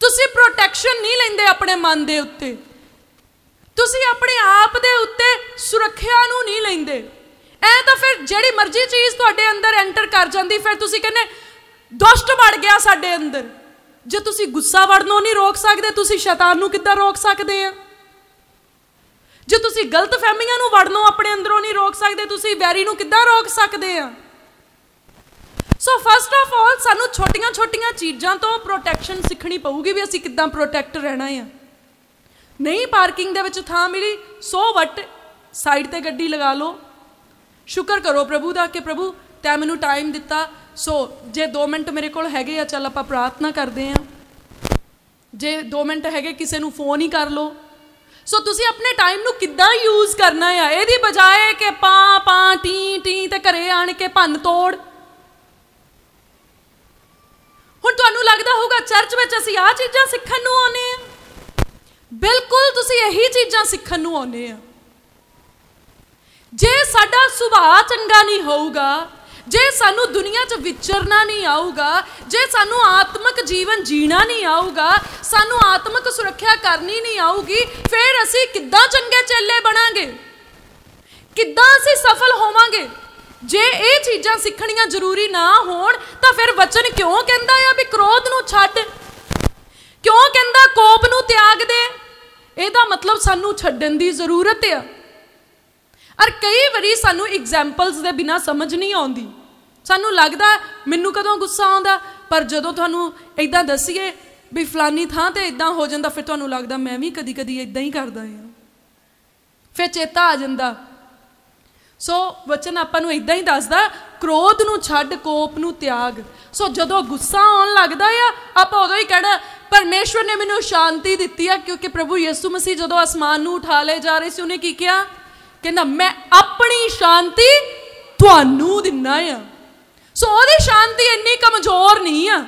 ਤੁਸੀਂ ਪ੍ਰੋਟੈਕਸ਼ਨ ਨਹੀਂ ਲੈਂਦੇ ਆਪਣੇ ਮਨ ਦੇ ਉੱਤੇ ਤੁਸੀਂ ਆਪਣੇ ਆਪ ਦੇ ਉੱਤੇ ਸੁਰੱਖਿਆ ਨੂੰ ਨਹੀਂ ਲੈਂਦੇ ਐ ਤਾਂ ਫਿਰ ਜਿਹੜੀ ਮਰਜ਼ੀ ਚੀਜ਼ ਤੁਹਾਡੇ ਅੰਦਰ ਐਂਟਰ ਕਰ ਜਾਂਦੀ ਫਿਰ ਤੁਸੀਂ ਕਹਿੰਦੇ ਦੁਸ਼ਟ ਵੜ ਗਿਆ ਸਾਡੇ ਅੰਦਰ ਜੇ ਤੁਸੀਂ ਗੁੱਸਾ ਵੜਨੋਂ ਨਹੀਂ ਰੋਕ ਸਕਦੇ ਤੁਸੀਂ ਸ਼ੈਤਾਨ ਨੂੰ ਕਿੱਦਾਂ ਰੋਕ ਸਕਦੇ ਆ ਜੇ ਤੁਸੀਂ ਗਲਤ ਫਹਿਮੀਆਂ ਨੂੰ ਵੜਨੋਂ ਆਪਣੇ ਅੰਦਰੋਂ ਨਹੀਂ ਰੋਕ ਸਕਦੇ ਤੁਸੀਂ ਵੈਰੀ ਨੂੰ ਕਿੱਦਾਂ ਰੋਕ ਸਕਦੇ ਆ ਸੋ ਫਸਟ ਆਫ ਆਲ ਸਾਨੂੰ ਛੋਟੀਆਂ-ਛੋਟੀਆਂ ਚੀਜ਼ਾਂ ਤੋਂ ਪ੍ਰੋਟੈਕਸ਼ਨ ਸਿੱਖਣੀ ਪਊਗੀ ਵੀ ਅਸੀਂ ਕਿੱਦਾਂ ਪ੍ਰੋਟੈਕਟ ਰਹਿਣਾ ਆ ਨਹੀਂ ਪਾਰਕਿੰਗ ਦੇ ਵਿੱਚ ਥਾਂ ਮਿਲੀ 100 ਵਟ ਸਾਈਡ ਤੇ ਗੱਡੀ ਲਗਾ ਲਓ ਸ਼ੁਕਰ ਕਰੋ ਪ੍ਰਭੂ ਦਾ ਕਿ ਪ੍ਰਭੂ ਤੈ ਮੈਨੂੰ ਟਾਈਮ ਦਿੱਤਾ ਸੋ ਜੇ 2 ਮਿੰਟ ਮੇਰੇ ਕੋਲ ਹੈਗੇ ਆ ਚੱਲ ਆਪਾਂ ਪ੍ਰਾਰਥਨਾ ਕਰਦੇ ਆ ਜੇ 2 ਮਿੰਟ ਹੈਗੇ ਕਿਸੇ ਨੂੰ ਫੋਨ ਹੀ ਕਰ ਲਓ ਸੋ ਤੁਸੀਂ ਆਪਣੇ ਟਾਈਮ ਨੂੰ ਕਿੱਦਾਂ ਯੂਜ਼ ਕਰਨਾ ਆ ਇਹਦੀ ਬਜਾਏ ਕਿ ਪਾ ਪਾ ਟੀ ਟੀ ਤੇ ਘਰੇ ਆਣ ਕੇ ਭੰਨ ਤੋੜ ਹੁਣ ਤੁਹਾਨੂੰ ਲੱਗਦਾ ਹੋਊਗਾ ਚਰਚ ਵਿੱਚ ਅਸੀਂ ਆ ਚੀਜ਼ਾਂ ਸਿੱਖਣ ਨੂੰ ਆਉਨੇ ਆ ਬਿਲਕੁਲ ਤੁਸੀਂ ਇਹੀ ਚੀਜ਼ਾਂ ਸਿੱਖਣ ਨੂੰ ਆਉਨੇ ਆ ਜੇ ਸਾਡਾ ਸੁਭਾਅ ਚੰਗਾ ਨਹੀਂ ਹੋਊਗਾ ਜੇ ਸਾਨੂੰ ਦੁਨੀਆ 'ਚ ਵਿਚਰਨਾ ਨਹੀਂ ਆਊਗਾ ਜੇ ਸਾਨੂੰ ਆਤਮਿਕ ਜੀਵਨ ਜੀਣਾ ਨਹੀਂ ਆਊਗਾ ਸਾਨੂੰ ਆਤਮਿਕ ਸੁਰੱਖਿਆ ਕਰਨੀ ਨਹੀਂ ਆਊਗੀ ਫਿਰ ਅਸੀਂ ਕਿੱਦਾਂ ਚੰਗੇ ਚੇਲੇ ਬਣਾਂਗੇ ਕਿੱਦਾਂ ਅਸੀਂ ਸਫਲ ਹੋਵਾਂਗੇ ਜੇ ਇਹ ਚੀਜ਼ਾਂ ਸਿੱਖਣੀਆਂ ਜ਼ਰੂਰੀ ਨਾ ਹੋਣ ਤਾਂ ਫਿਰ ਵਚਨ ਕਿਉਂ ਕਹਿੰਦਾ ਆ ਵੀ ਕ੍ਰੋਧ ਨੂੰ ਛੱਡ ਕਿਉਂ ਕਹਿੰਦਾ ਕੋ ਮਤਲਬ ਸਾਨੂੰ ਛੱਡਣ ਦੀ ਜ਼ਰੂਰਤ ਹੈ ਔਰ ਕਈ ਵਾਰੀ ਸਾਨੂੰ ਐਗਜ਼ਾਮਪਲਸ ਦੇ ਬਿਨਾ ਸਮਝ ਨਹੀਂ ਆਉਂਦੀ ਸਾਨੂੰ ਲੱਗਦਾ ਮੈਨੂੰ ਕਦੋਂ ਗੁੱਸਾ ਆਉਂਦਾ ਪਰ ਜਦੋਂ ਤੁਹਾਨੂੰ ਇਦਾਂ ਦੱਸੀਏ ਵੀ ਫਲਾਨੀ ਥਾਂ ਤੇ ਇਦਾਂ ਹੋ ਜਾਂਦਾ ਫਿਰ ਤੁਹਾਨੂੰ ਲੱਗਦਾ ਮੈਂ ਵੀ ਕਦੀ-ਕਦੀ ਇਦਾਂ ਹੀ ਕਰਦਾ ਹਾਂ ਫਿਰ ਚੇਤਾ ਆ ਜਾਂਦਾ ਸੋ ਵਚਨ ਆਪਾਂ ਨੂੰ ਇਦਾਂ ਹੀ ਦੱਸਦਾ ਕ੍ਰੋਧ ਨੂੰ ਛੱਡ ਕੋਪ ਨੂੰ ਤਿਆਗ ਸੋ ਜਦੋਂ ਗੁੱਸਾ ਆਉਣ ਲੱਗਦਾ ਆ ਆਪਾਂ ਉਦੋਂ ਹੀ ਕਹਿਣਾ ਪਰਮੇਸ਼ਵਰ ਨੇ ਮੈਨੂੰ ਸ਼ਾਂਤੀ ਦਿੱਤੀ ਆ ਕਿਉਂਕਿ ਪ੍ਰਭੂ ਯਿਸੂ ਮਸੀਹ ਜਦੋਂ ਅਸਮਾਨ ਨੂੰ ਉਠਾ ਲੈ ਜਾ ਰਹੇ ਸੀ ਉਹਨੇ ਕੀ ਕਿਹਾ ਕਹਿੰਦਾ ਮੈਂ ਆਪਣੀ ਸ਼ਾਂਤੀ ਤੁਹਾਨੂੰ ਦਿੰਨਾ ਆ ਸੋ ਉਹਦੀ ਸ਼ਾਂਤੀ ਇੰਨੀ ਕਮਜ਼ੋਰ ਨਹੀਂ ਆ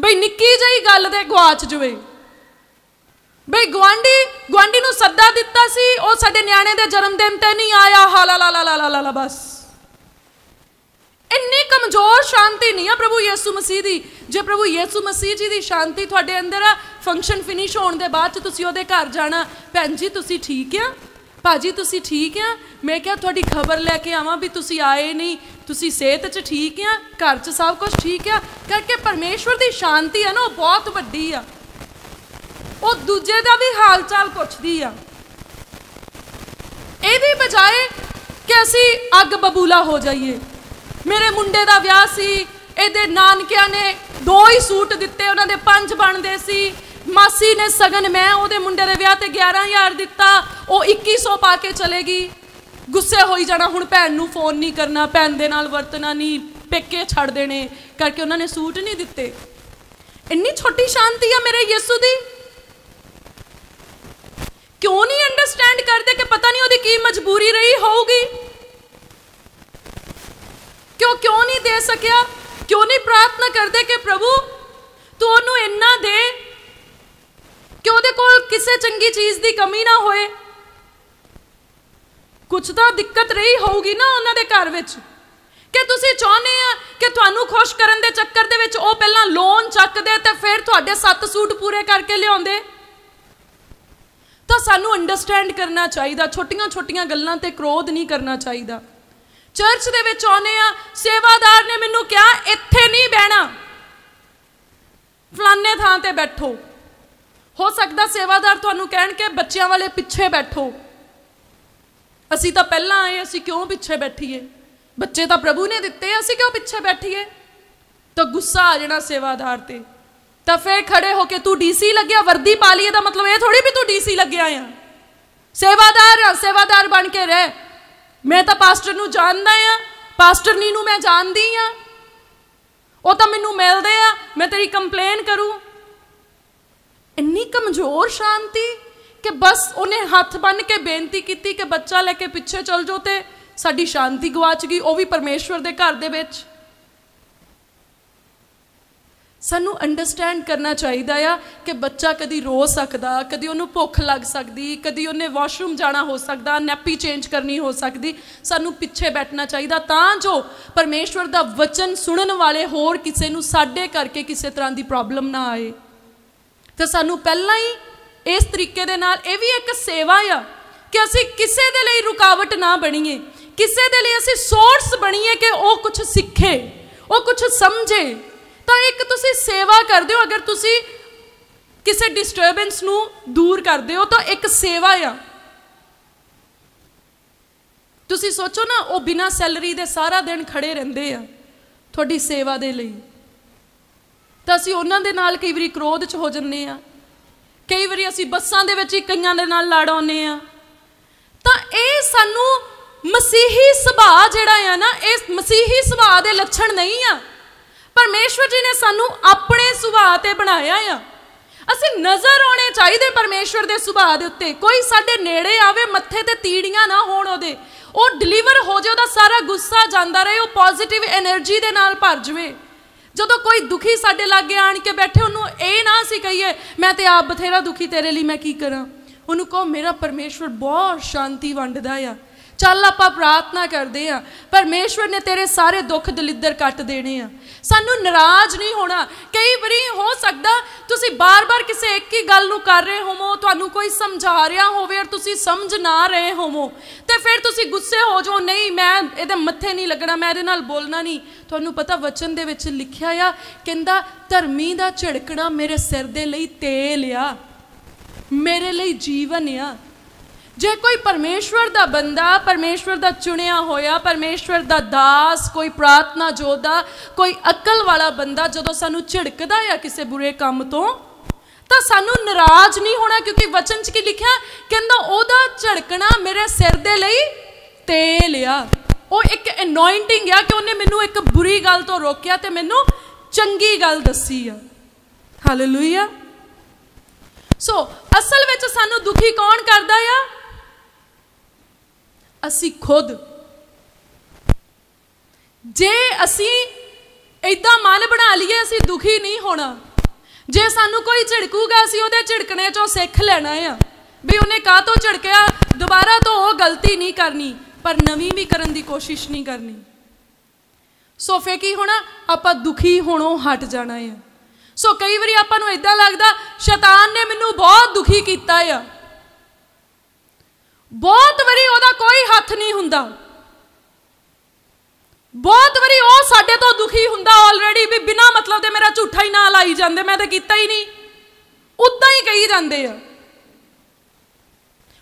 ਬਈ ਨਿੱਕੀ ਜਿਹੀ ਗੱਲ ਤੇ ਗਵਾਚ ਜਵੇ ਬਈ ਗਵਾਂਡੀ ਗਵਾਂਡੀ ਨੂੰ ਸੱਦਾ ਦਿੱਤਾ ਸੀ ਉਹ ਸਾਡੇ ਨਿਆਣੇ ਦੇ ਜਨਮ ਦਿਨ ਤੇ ਨਹੀਂ ਆਇਆ ਹਾ ਲਾ ਲਾ ਲਾ ਲਾ ਲਾ ਬਸ ਇੰਨੀ ਕਮਜ਼ੋਰ ਸ਼ਾਂਤੀ ਨਹੀਂ ਆ ਪ੍ਰਭੂ ਯੇਸੂ ਮਸੀਹ ਦੀ ਜੇ ਪ੍ਰਭੂ ਯੇਸੂ ਮਸੀਹ ਜੀ ਦੀ ਸ਼ਾਂਤੀ ਤੁਹਾਡੇ ਅੰਦਰ ਆ ਫੰਕਸ਼ਨ ਫਿਨਿਸ਼ ਹੋਣ ਦੇ ਬਾਅਦ ਚ ਤੁਸੀਂ ਉਹਦੇ ਘਰ ਜਾਣਾ ਭੈਣ ਜੀ ਤੁਸੀਂ ਠੀਕ ਆ ਭਾਜੀ ਤੁਸੀਂ ਠੀਕ ਆ ਮੈਂ ਕਿਹਾ ਤੁਹਾਡੀ ਖਬਰ ਲੈ ਕੇ ਆਵਾਂ ਵੀ ਤੁਸੀਂ ਆਏ ਨਹੀਂ ਤੁਸੀਂ ਸਿਹਤ 'ਚ ਠੀਕ ਆ ਘਰ 'ਚ ਸਭ ਕੁਝ ਠੀਕ ਆ ਕਰਕੇ ਪਰਮੇਸ਼ਵਰ ਦੀ ਸ਼ਾਂਤੀ ਆ ਨਾ ਉਹ ਬਹੁਤ ਵੱਡੀ ਆ ਉਹ ਦੂਜੇ ਦਾ ਵੀ ਹਾਲਚਾਲ ਪੁੱਛਦੀ ਆ ਇਹਦੀ ਬਜਾਏ ਕਿ ਅਸੀਂ ਅੱਗ ਬਬੂਲਾ ਹੋ ਜਾਈਏ ਮੇਰੇ ਮੁੰਡੇ ਦਾ ਵਿਆਹ ਸੀ ਇਹਦੇ ਨਾਨਕਿਆਂ ਨੇ ਦੋ ਹੀ ਸੂਟ ਦਿੱਤੇ ਉਹਨਾਂ ਦੇ ਪੰਜ ਬਣਦੇ ਸੀ ਮਾਸੀ ਨੇ ਸਗਨ ਮੈਂ ਉਹਦੇ ਮੁੰਡੇ ਦੇ ਵਿਆਹ ਤੇ 11000 ਦਿੱਤਾ ਉਹ 2100 ਪਾ ਕੇ ਚਲੇਗੀ ਗੁੱਸੇ ਹੋਈ ਜਾਣਾ ਹੁਣ ਭੈਣ ਨੂੰ ਫੋਨ ਨਹੀਂ ਕਰਨਾ ਭੈਣ ਦੇ ਨਾਲ ਵਰਤਣਾ ਨਹੀਂ ਪੇਕੇ ਛੱਡ ਦੇਣੇ ਕਰਕੇ ਉਹਨਾਂ ਨੇ ਸੂਟ ਨਹੀਂ ਦਿੱਤੇ ਇੰਨੀ ਛੋਟੀ ਸ਼ਾਂਤੀ ਆ ਮੇਰੇ ਯਿਸੂ ਦੀ ਕਿਉਂ ਨਹੀਂ ਅੰਡਰਸਟੈਂਡ ਕਰਦੇ ਕਿ ਪਤਾ ਨਹੀਂ ਉਹਦੀ ਕੀ ਮਜਬੂਰੀ ਰਹੀ ਹੋਊਗੀ ਕਿਉਂ ਕਿਉਂ ਨਹੀਂ ਦੇ ਸਕਿਆ ਕਿਉਂ ਨਹੀਂ ਪ੍ਰਾਰਥਨਾ ਕਰਦੇ ਕਿ ਪ੍ਰਭੂ ਤੂੰ ਉਹਨੂੰ ਇੰਨਾ ਦੇ ਕਿ ਉਹਦੇ ਕੋਲ ਕਿਸੇ ਚੰਗੀ ਚੀਜ਼ ਦੀ ਕਮੀ ਨਾ ਹੋਏ ਕੁਝ ਤਾਂ ਦਿੱਕਤ ਰਹੀ ਹੋਊਗੀ ਨਾ ਉਹਨਾਂ ਦੇ ਘਰ ਵਿੱਚ ਕਿ ਤੁਸੀਂ ਚਾਹੁੰਦੇ ਆ ਕਿ ਤੁਹਾਨੂੰ ਖੁਸ਼ ਕਰਨ ਦੇ ਚੱਕਰ ਦੇ ਵਿੱਚ ਉਹ ਪਹਿਲਾਂ ਲੋਨ ਚੱਕਦੇ ਤੇ ਫਿਰ ਤੁਹਾਡੇ ਸੱਤ ਸੂਟ ਪੂਰੇ ਕਰਕੇ ਲਿਆਉਂਦੇ ਤਾਂ ਸਾਨੂੰ ਅੰਡਰਸਟੈਂਡ ਕਰਨਾ ਚਾਹੀਦਾ ਛੋਟੀਆਂ-ਛੋਟੀਆਂ ਗੱਲਾਂ ਤੇ ਕ੍ਰੋਧ ਨਹੀਂ ਕਰਨਾ ਚਾਹੀਦਾ ਚਰਚ ਦੇ ਵਿੱਚ ਆਉਨੇ ਆ ਸੇਵਾਦਾਰ ਨੇ ਮੈਨੂੰ ਕਿਹਾ ਇੱਥੇ ਨਹੀਂ ਬਹਿਣਾ ਫਲਾਣੇ ਥਾਂ ਤੇ ਬੈਠੋ ਹੋ ਸਕਦਾ ਸੇਵਾਦਾਰ ਤੁਹਾਨੂੰ ਕਹਿਣ ਕਿ ਬੱਚਿਆਂ ਵਾਲੇ ਪਿੱਛੇ ਬੈਠੋ ਅਸੀਂ ਤਾਂ ਪਹਿਲਾਂ ਆਏ ਅਸੀਂ ਕਿਉਂ ਪਿੱਛੇ ਬੈਠੀਏ ਬੱਚੇ ਤਾਂ ਪ੍ਰਭੂ ਨੇ ਦਿੱਤੇ ਅਸੀਂ ਕਿਉਂ ਪਿੱਛੇ ਬੈਠੀਏ ਤਾਂ ਗੁੱਸਾ ਆ ਜਾਣਾ ਸੇਵਾਦਾਰ ਤੇ ਤਾਂ ਫੇਰ ਖੜੇ ਹੋ ਕੇ ਤੂੰ ਡੀਸੀ ਲੱਗਿਆ ਵਰਦੀ ਪਾ ਲਈ ਇਹਦਾ ਮਤਲਬ ਇਹ ਥੋੜੀ ਵੀ ਤੂੰ ਡੀਸੀ ਲੱਗਿਆ ਆ ਸੇਵਾਦਾਰ ਸੇਵਾਦਾਰ ਬਣ ਕੇ ਰਹਿ ਮੈਂ ਤਾਂ ਪਾਸਟਰ ਨੂੰ ਜਾਣਦਾ ਆ ਪਾਸਟਰ ਨੀ ਨੂੰ ਮੈਂ ਜਾਣਦੀ ਆ ਉਹ ਤਾਂ ਮੈਨੂੰ ਮਿਲਦੇ ਆ ਮੈਂ ਤੇਰੀ ਕੰਪਲੇਨ ਕਰੂ ਇੰਨੀ ਕਮਜ਼ੋਰ ਸ਼ਾਂਤੀ ਕਿ ਬਸ ਉਹਨੇ ਹੱਥ ਬੰਨ ਕੇ ਬੇਨਤੀ ਕੀਤੀ ਕਿ ਬੱਚਾ ਲੈ ਕੇ ਪਿੱਛੇ ਚਲ ਜਾਓ ਤੇ ਸਾਡੀ ਸ਼ਾਂਤੀ ਗਵਾਚ ਗਈ ਉਹ ਵੀ ਪਰਮੇਸ਼ਵਰ ਦੇ ਘਰ ਦੇ ਵਿੱਚ ਸਾਨੂੰ ਅੰਡਰਸਟੈਂਡ ਕਰਨਾ ਚਾਹੀਦਾ ਆ ਕਿ ਬੱਚਾ ਕਦੀ ਰੋ ਸਕਦਾ ਕਦੀ ਉਹਨੂੰ ਭੁੱਖ ਲੱਗ ਸਕਦੀ ਕਦੀ ਉਹਨੇ ਵਾਸ਼ਰੂਮ ਜਾਣਾ ਹੋ ਸਕਦਾ ਨੈਪੀ ਚੇਂਜ ਕਰਨੀ ਹੋ ਸਕਦੀ ਸਾਨੂੰ ਪਿੱਛੇ ਬੈਠਣਾ ਚਾਹੀਦਾ ਤਾਂ ਜੋ ਪਰਮੇਸ਼ਵਰ ਦਾ ਵਚਨ ਸੁਣਨ ਵਾਲੇ ਹੋਰ ਕਿਸੇ ਨੂੰ ਸਾਡੇ ਕਰਕੇ ਕਿਸੇ ਤਰ੍ਹਾਂ ਦੀ ਪ੍ਰੋਬਲਮ ਨਾ ਆਏ ਤੇ ਸਾਨੂੰ ਪਹਿਲਾਂ ਹੀ ਇਸ ਤਰੀਕੇ ਦੇ ਨਾਲ ਇਹ ਵੀ ਇੱਕ ਸੇਵਾ ਆ ਕਿ ਅਸੀਂ ਕਿਸੇ ਦੇ ਲਈ ਰੁਕਾਵਟ ਨਾ ਬਣੀਏ ਕਿਸੇ ਦੇ ਲਈ ਅਸੀਂ ਸੋਰਸ ਬਣੀਏ ਕਿ ਉਹ ਕੁਝ ਸਿੱਖੇ ਉਹ ਕੁਝ ਸਮਝੇ ਤਾਂ ਇੱਕ ਤੁਸੀਂ ਸੇਵਾ ਕਰਦੇ ਹੋ ਅਗਰ ਤੁਸੀਂ ਕਿਸੇ ਡਿਸਟਰਬੈਂਸ ਨੂੰ ਦੂਰ ਕਰਦੇ ਹੋ ਤਾਂ ਇੱਕ ਸੇਵਾ ਆ ਤੁਸੀਂ ਸੋਚੋ ਨਾ ਉਹ ਬਿਨਾ ਸੈਲਰੀ ਦੇ ਸਾਰਾ ਦਿਨ ਖੜੇ ਰਹਿੰਦੇ ਆ ਤੁਹਾਡੀ ਸੇਵਾ ਦੇ ਲਈ ਤਾਂ ਅਸੀਂ ਉਹਨਾਂ ਦੇ ਨਾਲ ਕਈ ਵਾਰੀ ਕ੍ਰੋਧ 'ਚ ਹੋ ਜੰਨੇ ਆ ਕਈ ਵਾਰੀ ਅਸੀਂ ਬੱਸਾਂ ਦੇ ਵਿੱਚ ਹੀ ਕਈਆਂ ਦੇ ਨਾਲ ਲੜ ਆ ਤਾਂ ਇਹ ਸਾਨੂੰ ਮਸੀਹੀ ਸੁਭਾਅ ਜਿਹੜਾ ਆ ਨਾ ਇਹ ਮਸੀਹੀ ਸੁਭਾਅ ਦੇ ਲੱਛਣ ਨਹੀਂ ਆ ਪਰਮੇਸ਼ਵਰ ਜੀ ਨੇ ਸਾਨੂੰ ਆਪਣੇ ਸੁਭਾਅ ਤੇ ਬਣਾਇਆ ਆ ਅਸੀਂ ਨਜ਼ਰ ਆਉਣੇ ਚਾਹੀਦੇ ਪਰਮੇਸ਼ਵਰ ਦੇ ਸੁਭਾਅ ਦੇ ਉੱਤੇ ਕੋਈ ਸਾਡੇ ਨੇੜੇ ਆਵੇ ਮੱਥੇ ਤੇ ਤੀੜੀਆਂ ਨਾ ਹੋਣ ਉਹਦੇ ਉਹ ਡਿਲੀਵਰ ਹੋ ਜਾਏ ਉਹਦਾ ਸਾਰਾ ਗੁੱਸਾ ਜਾਂਦਾ ਰਹੇ ਉਹ ਪੋਜ਼ਿਟਿਵ એનર્ਜੀ ਦੇ ਨਾਲ ਭਰ ਜਵੇ ਜਦੋਂ ਕੋਈ ਦੁਖੀ ਸਾਡੇ ਲਾਗੇ ਆਣ ਕੇ ਬੈਠੇ ਉਹਨੂੰ ਇਹ ਨਾ ਸੀ ਕਹੀਏ ਮੈਂ ਤੇ ਆਪ ਬਥੇਰਾ ਦੁਖੀ ਤੇਰੇ ਲਈ ਮੈਂ ਕੀ ਕਰਾਂ ਉਹਨੂੰ ਕਹੋ ਮੇਰਾ ਪਰਮੇਸ਼ਵਰ ਬਹੁਤ ਸ਼ਾਂਤੀ ਵੰਡਦਾ ਆ ਚੱਲ ਆਪਾਂ ਪ੍ਰਾਰਥਨਾ ਕਰਦੇ ਆ ਪਰਮੇਸ਼ਵਰ ਨੇ ਤੇਰੇ ਸਾਰੇ ਦੁੱਖ ਦਲਿੱਦਰ ਕੱਟ ਦੇਣੇ ਆ ਸਾਨੂੰ ਨਾਰਾਜ਼ ਨਹੀਂ ਹੋਣਾ ਕਈ ਵਾਰੀ ਹੋ ਸਕਦਾ ਤੁਸੀਂ ਬਾਰ-ਬਾਰ ਕਿਸੇ ਇੱਕ ਹੀ ਗੱਲ ਨੂੰ ਕਰ ਰਹੇ ਹੋਵੋ ਤੁਹਾਨੂੰ ਕੋਈ ਸਮਝਾ ਰਿਹਾ ਹੋਵੇ ਔਰ ਤੁਸੀਂ ਸਮਝ ਨਾ ਰਹੇ ਹੋਵੋ ਤੇ ਫਿਰ ਤੁਸੀਂ ਗੁੱਸੇ ਹੋ ਜਾਓ ਨਹੀਂ ਮੈਂ ਇਹਦੇ ਮੱਥੇ ਨਹੀਂ ਲੱਗਣਾ ਮੈਂ ਇਹਦੇ ਨਾਲ ਬੋਲਣਾ ਨਹੀਂ ਤੁਹਾਨੂੰ ਪਤਾ ਵਚਨ ਦੇ ਵਿੱਚ ਲਿਖਿਆ ਆ ਕਹਿੰਦਾ ਧਰਮੀ ਦਾ ਝੜਕਣਾ ਮੇਰੇ ਸਿਰ ਦੇ ਲਈ ਤੇਲ ਆ ਮੇਰੇ ਲਈ ਜੀਵਨ ਆ ਜੇ ਕੋਈ ਪਰਮੇਸ਼ਵਰ ਦਾ ਬੰਦਾ ਪਰਮੇਸ਼ਵਰ ਦਾ ਚੁਣਿਆ ਹੋਇਆ ਪਰਮੇਸ਼ਵਰ ਦਾ ਦਾਸ ਕੋਈ ਪ੍ਰਾਰਥਨਾ ਜੋਦਾ ਕੋਈ ਅਕਲ ਵਾਲਾ ਬੰਦਾ ਜਦੋਂ ਸਾਨੂੰ ਝਿੜਕਦਾ ਹੈ ਕਿਸੇ ਬੁਰੇ ਕੰਮ ਤੋਂ ਤਾਂ ਸਾਨੂੰ ਨਾਰਾਜ਼ ਨਹੀਂ ਹੋਣਾ ਕਿਉਂਕਿ ਵਚਨ 'ਚ ਕੀ ਲਿਖਿਆ ਕਹਿੰਦਾ ਉਹਦਾ ਝੜਕਣਾ ਮੇਰੇ ਸਿਰ ਦੇ ਲਈ ਤੇਲ ਆ ਉਹ ਇੱਕ ਅਨੋਇੰਟਿੰਗ ਆ ਕਿ ਉਹਨੇ ਮੈਨੂੰ ਇੱਕ ਬੁਰੀ ਗੱਲ ਤੋਂ ਰੋਕਿਆ ਤੇ ਮੈਨੂੰ ਚੰਗੀ ਗੱਲ ਦੱਸੀ ਆ ਹਾਲੇਲੂਇਆ ਸੋ ਅਸਲ ਵਿੱਚ ਸਾਨੂੰ ਦੁਖੀ ਕੌਣ ਕਰਦਾ ਆ ਅਸੀਂ ਖੁਦ ਜੇ ਅਸੀਂ ਇਦਾਂ ਮਨ ਬਣਾ ਲਈਏ ਅਸੀਂ ਦੁਖੀ ਨਹੀਂ ਹੋਣਾ ਜੇ ਸਾਨੂੰ ਕੋਈ ਝਿੜਕੂਗਾ ਅਸੀਂ ਉਹਦੇ ਝਿੜਕਣੇ ਚੋਂ ਸਿੱਖ ਲੈਣਾ ਆ ਵੀ ਉਹਨੇ ਕਾਹ ਤੋਂ ਝਿੜਕਿਆ ਦੁਬਾਰਾ ਤੋਂ ਉਹ ਗਲਤੀ ਨਹੀਂ ਕਰਨੀ ਪਰ ਨਵੀਂ ਵੀ ਕਰਨ ਦੀ ਕੋਸ਼ਿਸ਼ ਨਹੀਂ ਕਰਨੀ ਸੋ ਫੇ ਕੀ ਹੋਣਾ ਆਪਾਂ ਦੁਖੀ ਹੋਣੋਂ ਹਟ ਜਾਣਾ ਆ ਸੋ ਕਈ ਵਾਰੀ ਆਪਾਂ ਨੂੰ ਇਦਾਂ ਲੱਗਦਾ ਸ਼ੈਤਾਨ ਨੇ ਮੈਨੂੰ ਬਹੁਤ ਦੁਖੀ ਕੀਤਾ ਆ ਬਹੁਤ ਵਾਰੀ ਉਹਦਾ ਕੋਈ ਹੱਥ ਨਹੀਂ ਹੁੰਦਾ ਬਹੁਤ ਵਾਰੀ ਉਹ ਸਾਡੇ ਤੋਂ ਦੁਖੀ ਹੁੰਦਾ ਆਲਰੇਡੀ ਵੀ ਬਿਨਾ ਮਤਲਬ ਦੇ ਮੇਰਾ ਝੂਠਾ ਹੀ ਨਾ ਲਾਈ ਜਾਂਦੇ ਮੈਂ ਤਾਂ ਕੀਤਾ ਹੀ ਨਹੀਂ ਉਦਾਂ ਹੀ ਕਹੀ ਜਾਂਦੇ ਆ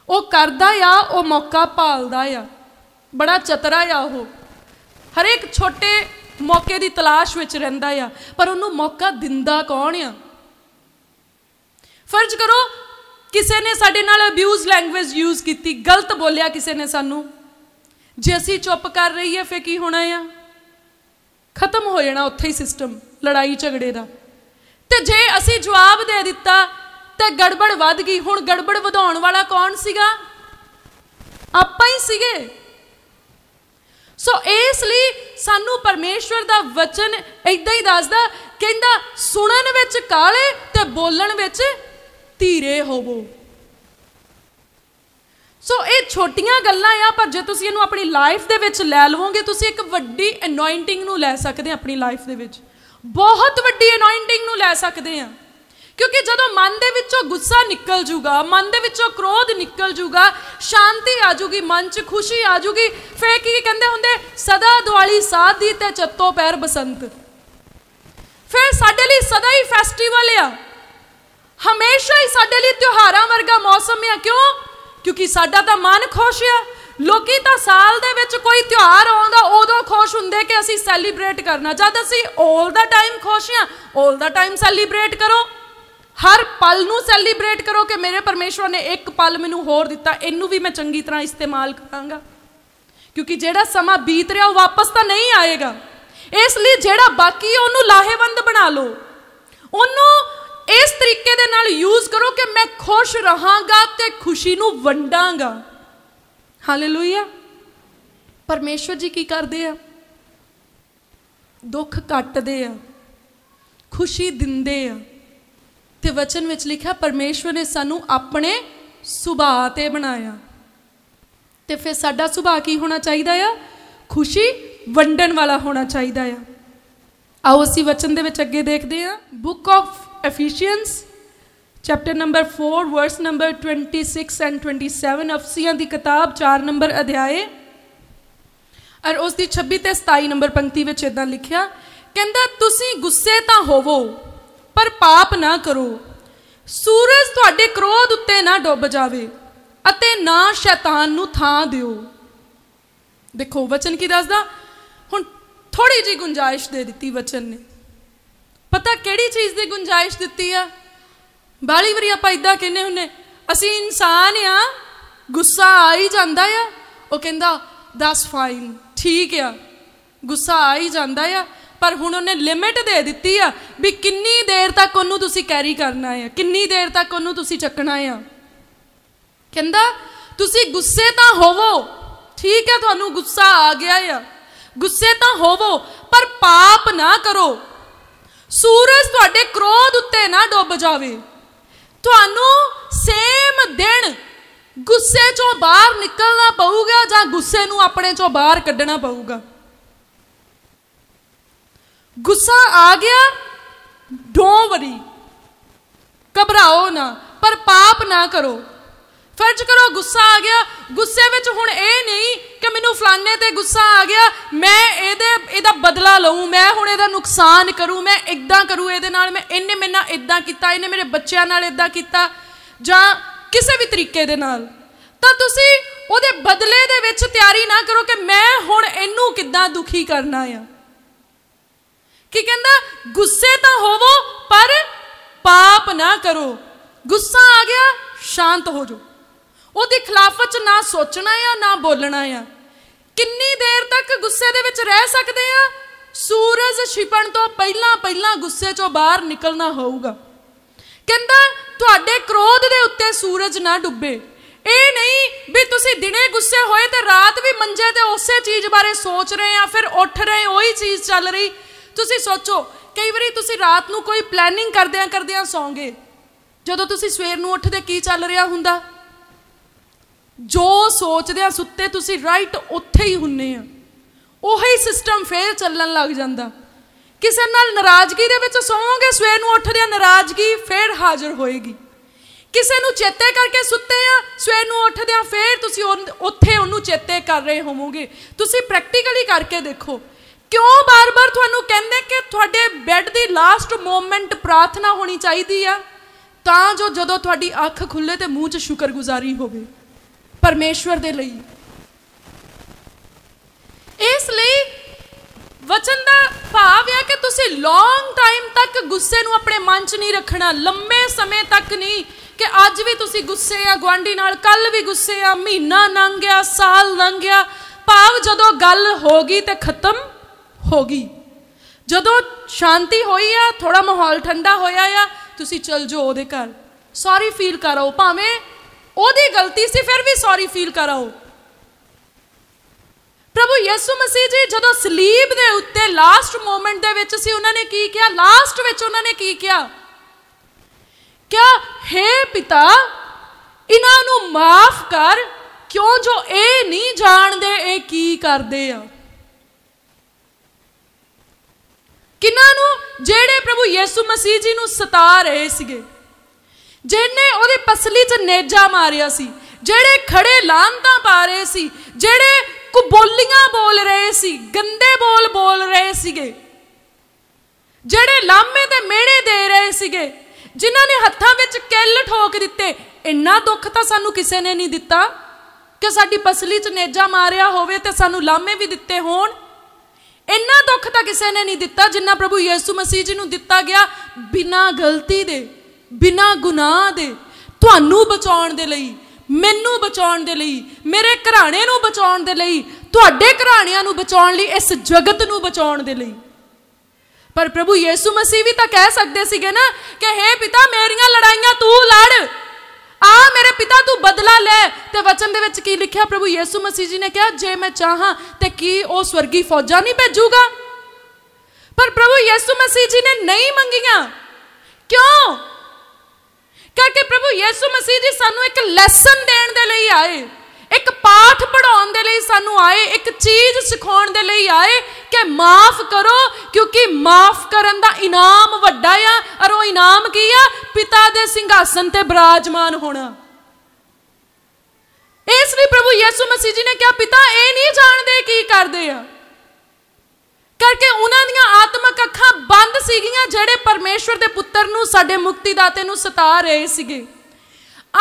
ਉਹ ਕਰਦਾ ਆ ਉਹ ਮੌਕਾ ਭਾਲਦਾ ਆ ਬੜਾ ਚਤਰਾ ਆ ਉਹ ਹਰੇਕ ਛੋਟੇ ਮੌਕੇ ਦੀ ਤਲਾਸ਼ ਵਿੱਚ ਰਹਿੰਦਾ ਆ ਪਰ ਉਹਨੂੰ ਮੌਕਾ ਦਿੰਦਾ ਕੌਣ ਆ ਫਰਜ਼ ਕਰੋ ਕਿਸੇ ਨੇ ਸਾਡੇ ਨਾਲ ਅਬਿਊਜ਼ ਲੈਂਗੁਏਜ ਯੂਜ਼ ਕੀਤੀ ਗਲਤ ਬੋਲਿਆ ਕਿਸੇ ਨੇ ਸਾਨੂੰ ਜੇ ਅਸੀਂ ਚੁੱਪ ਕਰ ਰਹੀਏ ਫੇ ਕੀ ਹੋਣਾ ਆ ਖਤਮ ਹੋ ਜਾਣਾ ਉੱਥੇ ਹੀ ਸਿਸਟਮ ਲੜਾਈ ਝਗੜੇ ਦਾ ਤੇ ਜੇ ਅਸੀਂ ਜਵਾਬ ਦੇ ਦਿੱਤਾ ਤੇ ਗੜਬੜ ਵੱਧ ਗਈ ਹੁਣ ਗੜਬੜ ਵਧਾਉਣ ਵਾਲਾ ਕੌਣ ਸੀਗਾ ਆਪਾਂ ਹੀ ਸੀਗੇ ਸੋ ਇਸ ਲਈ ਸਾਨੂੰ ਪਰਮੇਸ਼ਵਰ ਦਾ ਵਚਨ ਇਦਾਂ ਹੀ ਦੱਸਦਾ ਕਹਿੰਦਾ ਸੁਣਨ ਵਿੱਚ ਕਾਲੇ ਤੇ ਬੋਲਣ ਵਿੱਚ ਧੀਰੇ ਹੋਵੋ ਸੋ ਇਹ ਛੋਟੀਆਂ ਗੱਲਾਂ ਆ ਪਰ ਜੇ ਤੁਸੀਂ ਇਹਨੂੰ ਆਪਣੀ ਲਾਈਫ ਦੇ ਵਿੱਚ ਲੈ ਲਵੋਗੇ ਤੁਸੀਂ ਇੱਕ ਵੱਡੀ ਅਨੋਇੰਟਿੰਗ ਨੂੰ ਲੈ ਸਕਦੇ ਆ ਆਪਣੀ ਲਾਈਫ ਦੇ ਵਿੱਚ ਬਹੁਤ ਵੱਡੀ ਅਨੋਇੰਟਿੰਗ ਨੂੰ ਲੈ ਸਕਦੇ ਆ ਕਿਉਂਕਿ ਜਦੋਂ ਮਨ ਦੇ ਵਿੱਚੋਂ ਗੁੱਸਾ ਨਿਕਲ ਜੂਗਾ ਮਨ ਦੇ ਵਿੱਚੋਂ ਕ੍ਰੋਧ ਨਿਕਲ ਜੂਗਾ ਸ਼ਾਂਤੀ ਆ ਜੂਗੀ ਮਨ 'ਚ ਖੁਸ਼ੀ ਆ ਜੂਗੀ ਫੇਰ ਕੀ ਕਹਿੰਦੇ ਹੁੰਦੇ ਸਦਾ ਦਿਵਾਲੀ ਸਾਧ ਦੀ ਤੇ ਚੱਤੋ ਪੈਰ ਬਸੰਤ ਫਿਰ ਸਾਡੇ ਲਈ ਸਦਾ ਹੀ ਫੈਸਟੀਵਲ ਆ ਹਮੇਸ਼ਾ ਹੀ ਸਾਡੇ ਲਈ ਤਿਉਹਾਰਾਂ ਵਰਗਾ ਮੌਸਮ ਹੈ ਕਿਉਂ ਕਿਉਂਕਿ ਸਾਡਾ ਤਾਂ ਮਨ ਖੁਸ਼ ਹੈ ਲੋਕੀ ਤਾਂ ਸਾਲ ਦੇ ਵਿੱਚ ਕੋਈ ਤਿਉਹਾਰ ਆਉਂਦਾ ਉਦੋਂ ਖੁਸ਼ ਹੁੰਦੇ ਕਿ ਅਸੀਂ ਸੈਲੀਬ੍ਰੇਟ ਕਰਨਾ ਜਦ ਅਸੀਂ 올 ਦਾ ਟਾਈਮ ਖੁਸ਼ ਹਾਂ 올 ਦਾ ਟਾਈਮ ਸੈਲੀਬ੍ਰੇਟ ਕਰੋ ਹਰ ਪਲ ਨੂੰ ਸੈਲੀਬ੍ਰੇਟ ਕਰੋ ਕਿ ਮੇਰੇ ਪਰਮੇਸ਼ਵਰ ਨੇ ਇੱਕ ਪਲ ਮੈਨੂੰ ਹੋਰ ਦਿੱਤਾ ਇਹਨੂੰ ਵੀ ਮੈਂ ਚੰਗੀ ਤਰ੍ਹਾਂ ਇਸਤੇਮਾਲ ਕਰਾਂਗਾ ਕਿਉਂਕਿ ਜਿਹੜਾ ਸਮਾਂ ਬੀਤ ਰਿਹਾ ਉਹ ਵਾਪਸ ਤਾਂ ਨਹੀਂ ਆਏਗਾ ਇਸ ਲਈ ਜਿਹੜਾ ਬਾਕੀ ਉਹਨੂੰ ਲਾਹੇਵੰਦ ਬਣਾ ਲਓ ਉਹਨੂੰ ਇਸ ਤਰੀਕੇ ਦੇ ਨਾਲ ਯੂਜ਼ ਕਰੋ ਕਿ ਮੈਂ ਖੁਸ਼ ਰਹਾਂਗਾ ਤੇ ਖੁਸ਼ੀ ਨੂੰ ਵੰਡਾਂਗਾ ਹਾਲੇਲੂਇਆ ਪਰਮੇਸ਼ਵਰ ਜੀ ਕੀ ਕਰਦੇ ਆ ਦੁੱਖ ਕੱਟਦੇ ਆ ਖੁਸ਼ੀ ਦਿੰਦੇ ਆ ਤੇ ਵਚਨ ਵਿੱਚ ਲਿਖਿਆ ਪਰਮੇਸ਼ਵਰ ਨੇ ਸਾਨੂੰ ਆਪਣੇ ਸੁਭਾਅ ਤੇ ਬਣਾਇਆ ਤੇ ਫਿਰ ਸਾਡਾ ਸੁਭਾਅ ਕੀ ਹੋਣਾ ਚਾਹੀਦਾ ਆ ਖੁਸ਼ੀ ਵੰਡਣ ਵਾਲਾ ਹੋਣਾ ਚਾਹੀਦਾ ਆ ਆਓ ਅਸੀਂ ਵਚਨ ਦੇ ਵਿੱਚ ਅੱਗੇ ਦੇਖਦੇ ਆ book of Ephesians chapter number 4 verse number 26 and 27 ਅਫਸੀਆਂ ਦੀ ਕਿਤਾਬ 4 ਨੰਬਰ ਅਧਿਆਏ ਔਰ ਉਸ ਦੀ 26 ਤੇ 27 ਨੰਬਰ ਪੰਕਤੀ ਵਿੱਚ ਇਦਾਂ ਲਿਖਿਆ ਕਹਿੰਦਾ ਤੁਸੀਂ ਗੁੱਸੇ ਤਾਂ ਹੋਵੋ ਪਰ ਪਾਪ ਨਾ ਕਰੋ ਸੂਰਜ ਤੁਹਾਡੇ ਕ੍ਰੋਧ ਉੱਤੇ ਨਾ ਡੁੱਬ ਜਾਵੇ ਅਤੇ ਨਾ ਸ਼ੈਤਾਨ ਨੂੰ ਥਾਂ ਦਿਓ ਦੇਖੋ ਵਚਨ ਕੀ ਦੱਸਦਾ ਹੁਣ ਥੋੜੀ ਜੀ ਗੁੰਜਾਇਸ਼ ਦੇ ਦਿੱਤੀ ਵਚਨ ਨੇ ਪਤਾ ਕਿਹੜੀ ਚੀਜ਼ ਦੀ ਗੁੰਜਾਇਸ਼ ਦਿੱਤੀ ਆ ਬਾਲੀ ਵਰੀ ਆਪਾਂ ਇਦਾਂ ਕਹਿੰਨੇ ਹੁੰਨੇ ਅਸੀਂ ਇਨਸਾਨ ਆ ਗੁੱਸਾ ਆ ਹੀ ਜਾਂਦਾ ਆ ਉਹ ਕਹਿੰਦਾ ਦਸ ਫਾਈਨ ਠੀਕ ਆ ਗੁੱਸਾ ਆ ਹੀ ਜਾਂਦਾ ਆ ਪਰ ਹੁਣ ਉਹਨੇ ਲਿਮਿਟ ਦੇ ਦਿੱਤੀ ਆ ਵੀ ਕਿੰਨੀ ਦੇਰ ਤੱਕ ਉਹਨੂੰ ਤੁਸੀਂ ਕੈਰੀ ਕਰਨਾ ਆ ਕਿੰਨੀ ਦੇਰ ਤੱਕ ਉਹਨੂੰ ਤੁਸੀਂ ਚੱਕਣਾ ਆ ਕਹਿੰਦਾ ਤੁਸੀਂ ਗੁੱਸੇ ਤਾਂ ਹੋਵੋ ਠੀਕ ਆ ਤੁਹਾਨੂੰ ਗੁੱਸਾ ਆ ਗਿਆ ਆ ਗੁੱਸੇ ਤਾਂ ਹੋਵੋ ਪਰ ਪਾਪ ਨਾ ਕਰੋ ਸੂਰਜ ਤੁਹਾਡੇ ਕ੍ਰੋਧ ਉੱਤੇ ਨਾ ਡੁੱਬ ਜਾਵੇ ਤੁਹਾਨੂੰ ਸੇਮ ਦਿਨ ਗੁੱਸੇ ਚੋਂ ਬਾਹਰ ਨਿਕਲਣਾ ਪਊਗਾ ਜਾਂ ਗੁੱਸੇ ਨੂੰ ਆਪਣੇ ਚੋਂ ਬਾਹਰ ਕੱਢਣਾ ਪਊਗਾ ਗੁੱਸਾ ਆ ਗਿਆ ਡੋਂਵਰੀ ਵਰੀ ਘਬਰਾਓ ਨਾ ਪਰ ਪਾਪ ਨਾ ਕਰੋ ਫਰਜ਼ ਕਰੋ ਗੁੱਸਾ ਆ ਗਿਆ ਗੁੱਸੇ ਵਿੱਚ ਹੁਣ ਇਹ ਨਹੀਂ ਕਿ ਮੈਨੂੰ ਫਲਾਣੇ ਤੇ ਗੁੱਸਾ ਆ ਗਿਆ ਮੈਂ ਇਹਦੇ ਇਹਦਾ ਬਦਲਾ ਲਵਾਂ ਮੈਂ ਹੁਣ ਇਹਦਾ ਨੁਕਸਾਨ ਕਰੂੰ ਮੈਂ ਇਦਾਂ ਕਰੂੰ ਇਹਦੇ ਨਾਲ ਮੈਂ ਇੰਨੇ ਮੈਨਾਂ ਇਦਾਂ ਕੀਤਾ ਇਹਨੇ ਮੇਰੇ ਬੱਚਿਆਂ ਨਾਲ ਇਦਾਂ ਕੀਤਾ ਜਾਂ ਕਿਸੇ ਵੀ ਤਰੀਕੇ ਦੇ ਨਾਲ ਤਾਂ ਤੁਸੀਂ ਉਹਦੇ ਬਦਲੇ ਦੇ ਵਿੱਚ ਤਿਆਰੀ ਨਾ ਕਰੋ ਕਿ ਮੈਂ ਹੁਣ ਇਹਨੂੰ ਕਿੱਦਾਂ ਦੁਖੀ ਕਰਨਾ ਆ ਕੀ ਕਹਿੰਦਾ ਗੁੱਸੇ ਤਾਂ ਹੋਵੋ ਪਰ ਪਾਪ ਨਾ ਕਰੋ ਗੁੱਸਾ ਆ ਗਿਆ ਸ਼ਾਂਤ ਹੋ ਜਾਓ ਉਹਦੇ ਖਿਲਾਫਤ ਚ ਨਾ ਸੋਚਣਾ ਆ ਨਾ ਬੋਲਣਾ ਆ ਕਿੰਨੀ ਦੇਰ ਤੱਕ ਗੁੱਸੇ ਦੇ ਵਿੱਚ ਰਹਿ ਸਕਦੇ ਆ ਸੂਰਜ ਛਿਪਣ ਤੋਂ ਪਹਿਲਾਂ ਪਹਿਲਾਂ ਗੁੱਸੇ ਚੋਂ ਬਾਹਰ ਨਿਕਲਣਾ ਹੋਊਗਾ ਕਹਿੰਦਾ ਤੁਹਾਡੇ ਕ੍ਰੋਧ ਦੇ ਉੱਤੇ ਸੂਰਜ ਨਾ ਡੁੱਬੇ ਇਹ ਨਹੀਂ ਵੀ ਤੁਸੀਂ ਦਿਨੇ ਗੁੱਸੇ ਹੋਏ ਤੇ ਰਾਤ ਵੀ ਮੰਜੇ ਤੇ ਉਸੇ ਚੀਜ਼ ਬਾਰੇ ਸੋਚ ਰਹੇ ਆ ਫਿਰ ਉੱਠ ਰਹੇ ਉਹੀ ਚੀਜ਼ ਚੱਲ ਰਹੀ ਤੁਸੀਂ ਸੋਚੋ ਕਈ ਵਾਰੀ ਤੁਸੀਂ ਰਾਤ ਨੂੰ ਕੋਈ ਪਲੈਨਿੰਗ ਕਰਦਿਆਂ ਕਰਦਿਆਂ ਸੌਂਗੇ ਜਦੋਂ ਤੁਸੀਂ ਸਵੇਰ ਨੂੰ ਉੱਠਦੇ ਕੀ ਚੱਲ ਰਿਹਾ ਹੁੰਦਾ ਜੋ ਸੋਚਦੇ ਆ ਸੁੱਤੇ ਤੁਸੀਂ ਰਾਈਟ ਉੱਥੇ ਹੀ ਹੁੰਨੇ ਆ ਉਹੀ ਸਿਸਟਮ ਫੇਰ ਚੱਲਣ ਲੱਗ ਜਾਂਦਾ ਕਿਸੇ ਨਾਲ ਨਾਰਾਜ਼ਗੀ ਦੇ ਵਿੱਚ ਸੌਂਗੇ ਸਵੇਰ ਨੂੰ ਉੱਠਦੇ ਆ ਨਾਰਾਜ਼ਗੀ ਫੇਰ ਹਾਜ਼ਰ ਹੋਏਗੀ ਕਿਸੇ ਨੂੰ ਚੇਤੇ ਕਰਕੇ ਸੁੱਤੇ ਆ ਸਵੇਰ ਨੂੰ ਉੱਠਦੇ ਆ ਫੇਰ ਤੁਸੀਂ ਉੱਥੇ ਉਹਨੂੰ ਚੇਤੇ ਕਰ ਰਹੇ ਹੋਵੋਗੇ ਤੁਸੀਂ ਪ੍ਰੈਕਟੀਕਲੀ ਕਰਕੇ ਦੇਖੋ ਕਿਉਂ ਬਾਰ-ਬਾਰ ਤੁਹਾਨੂੰ ਕਹਿੰਦੇ ਕਿ ਤੁਹਾਡੇ ਬੈੱਡ ਦੀ ਲਾਸਟ ਮੂਮੈਂਟ ਪ੍ਰਾਰਥਨਾ ਹੋਣੀ ਚਾਹੀਦੀ ਆ ਤਾਂ ਜੋ ਜਦੋਂ ਤੁਹਾਡੀ ਅੱਖ ਖੁੱਲੇ ਤੇ ਮੂੰਹ 'ਚ ਸ਼ੁਕਰਗੁਜ਼ਾਰੀ ਹੋਵੇ ਪਰਮੇਸ਼ਵਰ ਦੇ ਲਈ ਇਸ ਲਈ ਵਚਨ ਦਾ ਭਾਵ ਹੈ ਕਿ ਤੁਸੀਂ ਲੌਂਗ ਟਾਈਮ ਤੱਕ ਗੁੱਸੇ ਨੂੰ ਆਪਣੇ ਮਨ 'ਚ ਨਹੀਂ ਰੱਖਣਾ ਲੰਮੇ ਸਮੇਂ ਤੱਕ ਨਹੀਂ ਕਿ ਅੱਜ ਵੀ ਤੁਸੀਂ ਗੁੱਸੇ ਆ ਗਵਾਂਢੀ ਨਾਲ ਕੱਲ ਵੀ ਗੁੱਸੇ ਆ ਮਹੀਨਾ ਲੰਘ ਗਿਆ ਸਾਲ ਲੰਘ ਗਿਆ ਭਾਵ ਜਦੋਂ ਗੱਲ ਹੋ ਗਈ ਤੇ ਖਤਮ ਹੋ ਗਈ ਜਦੋਂ ਸ਼ਾਂਤੀ ਹੋਈ ਆ ਥੋੜਾ ਮਾਹੌਲ ਠੰਡਾ ਹੋਇਆ ਆ ਤੁਸੀਂ ਚਲ ਜਾਓ ਉਹਦੇ ਘਰ ਸੌਰੀ ਫੀਲ ਕਰੋ ਭਾਵੇਂ ਉਹਦੀ ਗਲਤੀ ਸੀ ਫਿਰ ਵੀ ਸੌਰੀ ਫੀਲ ਕਰਾਓ ਪ੍ਰਭੂ ਯਿਸੂ ਮਸੀਹ ਜੀ ਜਦੋਂ ਸਲੀਬ ਦੇ ਉੱਤੇ ਲਾਸਟ ਮੂਮੈਂਟ ਦੇ ਵਿੱਚ ਸੀ ਉਹਨਾਂ ਨੇ ਕੀ ਕਿਹਾ ਲਾਸਟ ਵਿੱਚ ਉਹਨਾਂ ਨੇ ਕੀ ਕਿਹਾ ਕਿਹਾ हे ਪਿਤਾ ਇਹਨਾਂ ਨੂੰ ਮਾਫ ਕਰ ਕਿਉਂ ਜੋ ਇਹ ਨਹੀਂ ਜਾਣਦੇ ਇਹ ਕੀ ਕਰਦੇ ਆ ਕਿਨਾਂ ਨੂੰ ਜਿਹੜੇ ਪ੍ਰਭੂ ਯਿਸੂ ਮਸੀਹ ਜੀ ਨੂੰ ਸਤਾ ਰਹੇ ਸੀਗੇ ਜਿਹਨੇ ਉਹਦੇ ਪਸਲੀ 'ਚ ਨੇਜਾ ਮਾਰਿਆ ਸੀ ਜਿਹੜੇ ਖੜੇ ਲਾਂਤਾਂ ਪਾ ਰਹੇ ਸੀ ਜਿਹੜੇ ਕੁਬੋਲੀਆਂ ਬੋਲ ਰਹੇ ਸੀ ਗੰਦੇ ਬੋਲ ਬੋਲ ਰਹੇ ਸੀਗੇ ਜਿਹੜੇ ਲਾਮੇ ਤੇ ਮਿਹਣੇ ਦੇ ਰਹੇ ਸੀਗੇ ਜਿਨ੍ਹਾਂ ਨੇ ਹੱਥਾਂ ਵਿੱਚ ਕਿੱਲ ਠੋਕ ਦਿੱਤੇ ਇੰਨਾ ਦੁੱਖ ਤਾਂ ਸਾਨੂੰ ਕਿਸੇ ਨੇ ਨਹੀਂ ਦਿੱਤਾ ਕਿ ਸਾਡੀ ਪਸਲੀ 'ਚ ਨੇਜਾ ਮਾਰਿਆ ਹੋਵੇ ਤੇ ਸਾਨੂੰ ਲਾਮੇ ਵੀ ਦਿੱਤੇ ਹੋਣ ਇੰਨਾ ਦੁੱਖ ਤਾਂ ਕਿਸੇ ਨੇ ਨਹੀਂ ਦਿੱਤਾ ਜਿੰਨਾ ਪ੍ਰਭੂ ਯਿਸੂ ਮਸੀਹ ਜੀ ਨੂੰ ਦਿੱਤਾ ਗਿਆ ਬਿਨਾਂ ਗਲਤੀ ਦੇ ਬਿਨਾ ਗੁਨਾਹ ਦੇ ਤੁਹਾਨੂੰ ਬਚਾਉਣ ਦੇ ਲਈ ਮੈਨੂੰ ਬਚਾਉਣ ਦੇ ਲਈ ਮੇਰੇ ਘਰਾਣੇ ਨੂੰ ਬਚਾਉਣ ਦੇ ਲਈ ਤੁਹਾਡੇ ਘਰਾਣਿਆਂ ਨੂੰ ਬਚਾਉਣ ਲਈ ਇਸ ਜਗਤ ਨੂੰ ਬਚਾਉਣ ਦੇ ਲਈ ਪਰ ਪ੍ਰਭੂ ਯੀਸੂ ਮਸੀਹ ਵੀ ਤਾਂ ਕਹਿ ਸਕਦੇ ਸੀਗੇ ਨਾ ਕਿ हे ਪਿਤਾ ਮੇਰੀਆਂ ਲੜਾਈਆਂ ਤੂੰ ਲੜ ਆ ਮੇਰੇ ਪਿਤਾ ਤੂੰ ਬਦਲਾ ਲੈ ਤੇ ਵਚਨ ਦੇ ਵਿੱਚ ਕੀ ਲਿਖਿਆ ਪ੍ਰਭੂ ਯੀਸੂ ਮਸੀਹ ਜੀ ਨੇ ਕਿਹਾ ਜੇ ਮੈਂ ਚਾਹਾਂ ਤੇ ਕੀ ਉਹ ਸਵਰਗੀ ਫੌਜਾਂ ਨਹੀਂ ਭੇਜੂਗਾ ਪਰ ਪ੍ਰਭੂ ਯੀਸੂ ਮਸੀਹ ਜੀ ਨੇ ਨਹੀਂ ਮੰਗੀਆਂ ਕਿਉਂ ਕਰਕੇ ਪ੍ਰਭੂ ਯਿਸੂ ਮਸੀਹ ਜੀ ਸਾਨੂੰ ਇੱਕ ਲੈਸਨ ਦੇਣ ਦੇ ਲਈ ਆਏ ਇੱਕ ਪਾਠ ਪੜਾਉਣ ਦੇ ਲਈ ਸਾਨੂੰ ਆਏ ਇੱਕ ਚੀਜ਼ ਸਿਖਾਉਣ ਦੇ ਲਈ ਆਏ ਕਿ ਮਾਫ ਕਰੋ ਕਿਉਂਕਿ ਮਾਫ ਕਰਨ ਦਾ ਇਨਾਮ ਵੱਡਾ ਆ ਔਰ ਉਹ ਇਨਾਮ ਕੀ ਆ ਪਿਤਾ ਦੇ ਸਿੰਘਾਸਨ ਤੇ ਬਰਾਜਮਾਨ ਹੋਣਾ ਇਸ ਲਈ ਪ੍ਰਭੂ ਯਿਸੂ ਮਸੀਹ ਜੀ ਨੇ ਕਿਹਾ ਪਿਤਾ ਇਹ ਨਹੀਂ ਜਾਣਦੇ ਕੀ ਕਰਦੇ ਆ ਕਰਕੇ ਉਹਨਾਂ ਦੀਆਂ ਆਤਮਿਕ ਅੱਖਾਂ ਬੰਦ ਸੀਗੀਆਂ ਜਿਹੜੇ ਪਰਮੇਸ਼ਵਰ ਦੇ ਪੁੱਤਰ ਨੂੰ ਸਾਡੇ ਮੁਕਤੀਦਾਤੇ ਨੂੰ ਸਤਾ ਰਹੇ ਸੀਗੇ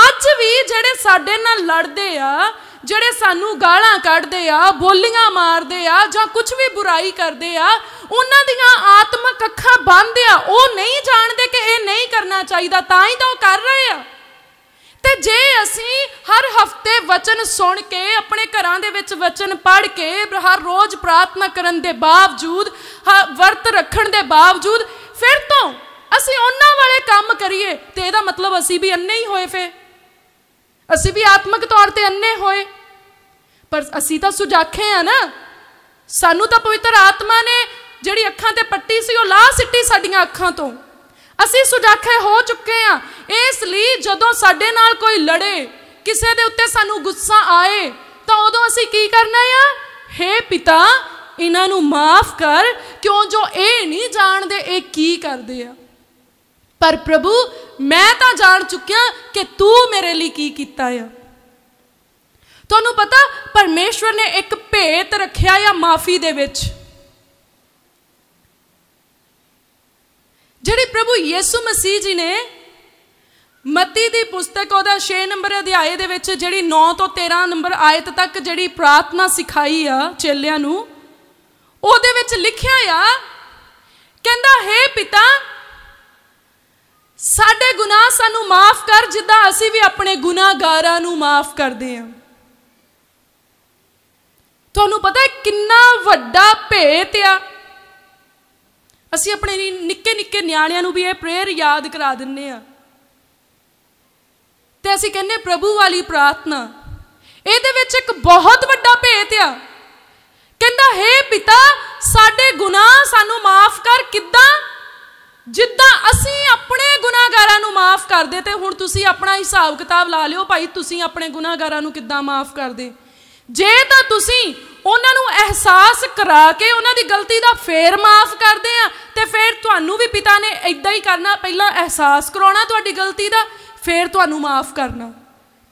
ਅੱਜ ਵੀ ਜਿਹੜੇ ਸਾਡੇ ਨਾਲ ਲੜਦੇ ਆ ਜਿਹੜੇ ਸਾਨੂੰ ਗਾਲਾਂ ਕੱਢਦੇ ਆ ਬੋਲੀਆਂ ਮਾਰਦੇ ਆ ਜਾਂ ਕੁਝ ਵੀ ਬੁਰਾਈ ਕਰਦੇ ਆ ਉਹਨਾਂ ਦੀਆਂ ਆਤਮਿਕ ਅੱਖਾਂ ਬੰਦ ਆ ਉਹ ਨਹੀਂ ਜਾਣਦੇ ਕਿ ਇਹ ਨਹੀਂ ਕਰਨਾ ਚਾਹੀਦਾ ਤਾਂ ਹੀ ਤਾਂ ਉਹ ਕਰ ਰਹੇ ਆ ਤੇ ਜੇ ਅਸੀਂ ਹਰ ਹਫਤੇ ਵਚਨ ਸੁਣ ਕੇ ਆਪਣੇ ਘਰਾਂ ਦੇ ਵਿੱਚ ਵਚਨ ਪੜ੍ਹ ਕੇ ਹਰ ਰੋਜ਼ ਪ੍ਰਾਰਥਨਾ ਕਰਨ ਦੇ ਬਾਵਜੂਦ ਵਰਤ ਰੱਖਣ ਦੇ ਬਾਵਜੂਦ ਫਿਰ ਤੋਂ ਅਸੀਂ ਉਹਨਾਂ ਵਾਲੇ ਕੰਮ ਕਰੀਏ ਤੇ ਇਹਦਾ ਮਤਲਬ ਅਸੀਂ ਵੀ ਅੰਨੇ ਹੀ ਹੋਏ ਫੇ ਅਸੀਂ ਵੀ ਆਤਮਿਕ ਤੌਰ ਤੇ ਅੰਨੇ ਹੋਏ ਪਰ ਅਸੀਂ ਤਾਂ ਸੁਜਾਖੇ ਆ ਨਾ ਸਾਨੂੰ ਤਾਂ ਪਵਿੱਤਰ ਆਤਮਾ ਨੇ ਜਿਹੜੀ ਅੱਖਾਂ ਤੇ ਪੱਟੀ ਸੀ ਉਹ ਲਾ ਸਿੱਟੀ ਸਾਡੀਆਂ ਅੱਖਾਂ ਤੋਂ ਅਸੀਂ ਸੁਜਾਖੇ ਹੋ ਚੁੱਕੇ ਆ ਇਸ ਲਈ ਜਦੋਂ ਸਾਡੇ ਨਾਲ ਕੋਈ ਲੜੇ ਕਿਸੇ ਦੇ ਉੱਤੇ ਸਾਨੂੰ ਗੁੱਸਾ ਆਏ ਤਾਂ ਉਦੋਂ ਅਸੀਂ ਕੀ ਕਰਨਾ ਆ हे ਪਿਤਾ ਇਹਨਾਂ ਨੂੰ ਮਾਫ ਕਰ ਕਿਉਂ ਜੋ ਇਹ ਨਹੀਂ ਜਾਣਦੇ ਇਹ ਕੀ ਕਰਦੇ ਆ ਪਰ ਪ੍ਰਭੂ ਮੈਂ ਤਾਂ ਜਾਣ ਚੁੱਕਿਆ ਕਿ ਤੂੰ ਮੇਰੇ ਲਈ ਕੀ ਕੀਤਾ ਆ ਤੁਹਾਨੂੰ ਪਤਾ ਪਰਮੇਸ਼ਵਰ ਨੇ ਇੱਕ ਭੇਤ ਰੱਖਿਆ ਆ ਮਾਫੀ ਦੇ ਵਿੱਚ ਜਿਹੜੇ ਪ੍ਰਭੂ ਯਿਸੂ ਮਸੀਹ ਜੀ ਨੇ ਮਤੀ ਦੀ ਪੁਸਤਕ ਉਹਦਾ 6 ਨੰਬਰ ਅਧਿਆਏ ਦੇ ਵਿੱਚ ਜਿਹੜੀ 9 ਤੋਂ 13 ਨੰਬਰ ਆਇਤ ਤੱਕ ਜਿਹੜੀ ਪ੍ਰਾਰਥਨਾ ਸਿਖਾਈ ਆ ਚੇਲਿਆਂ ਨੂੰ ਉਹਦੇ ਵਿੱਚ ਲਿਖਿਆ ਆ ਕਹਿੰਦਾ हे ਪਿਤਾ ਸਾਡੇ ਗੁਨਾਹ ਸਾਨੂੰ ਮਾਫ ਕਰ ਜਿੱਦਾਂ ਅਸੀਂ ਵੀ ਆਪਣੇ ਗੁਨਾਹਗਾਰਾਂ ਨੂੰ ਮਾਫ ਕਰਦੇ ਹਾਂ ਤੁਹਾਨੂੰ ਪਤਾ ਕਿੰਨਾ ਵੱਡਾ ਭੇਤ ਆ ਅਸੀਂ ਆਪਣੇ ਨਿੱਕੇ ਨਿੱਕੇ ਨਿਆਣਿਆਂ ਨੂੰ ਵੀ ਇਹ ਪ੍ਰੇਅਰ ਯਾਦ ਕਰਾ ਦਿੰਨੇ ਆ ਤੇ ਅਸੀਂ ਕਹਿੰਨੇ ਪ੍ਰਭੂ ਵਾਲੀ ਪ੍ਰਾਰਥਨਾ ਇਹਦੇ ਵਿੱਚ ਇੱਕ ਬਹੁਤ ਵੱਡਾ ਭੇਤ ਆ ਕਹਿੰਦਾ हे ਪਿਤਾ ਸਾਡੇ ਗੁਨਾਹ ਸਾਨੂੰ ਮਾਫ ਕਰ ਕਿੱਦਾਂ ਜਿੱਦਾਂ ਅਸੀਂ ਆਪਣੇ ਗੁਨਾਹਗਾਰਾਂ ਨੂੰ ਮਾਫ ਕਰਦੇ ਤੇ ਹੁਣ ਤੁਸੀਂ ਆਪਣਾ ਹਿਸਾਬ ਕਿਤਾਬ ਲਾ ਲਿਓ ਭਾਈ ਤੁਸੀਂ ਆਪਣੇ ਗੁਨਾਹਗਾਰਾਂ ਨੂੰ ਕਿੱਦਾਂ ਮਾਫ ਕਰਦੇ ਜੇ ਤਾਂ ਤੁਸੀਂ ਉਹਨਾਂ ਨੂੰ ਅਹਿਸਾਸ ਕਰਾ ਕੇ ਉਹਨਾਂ ਦੀ ਗਲਤੀ ਦਾ ਫੇਰ ਮਾਫ ਕਰਦੇ ਆ ਤੇ ਫੇਰ ਤੁਹਾਨੂੰ ਵੀ ਪਿਤਾ ਨੇ ਇਦਾਂ ਹੀ ਕਰਨਾ ਪਹਿਲਾਂ ਅਹਿਸਾਸ ਕਰਾਉਣਾ ਤੁਹਾਡੀ ਗਲਤੀ ਦਾ ਫੇਰ ਤੁਹਾਨੂੰ ਮਾਫ ਕਰਨਾ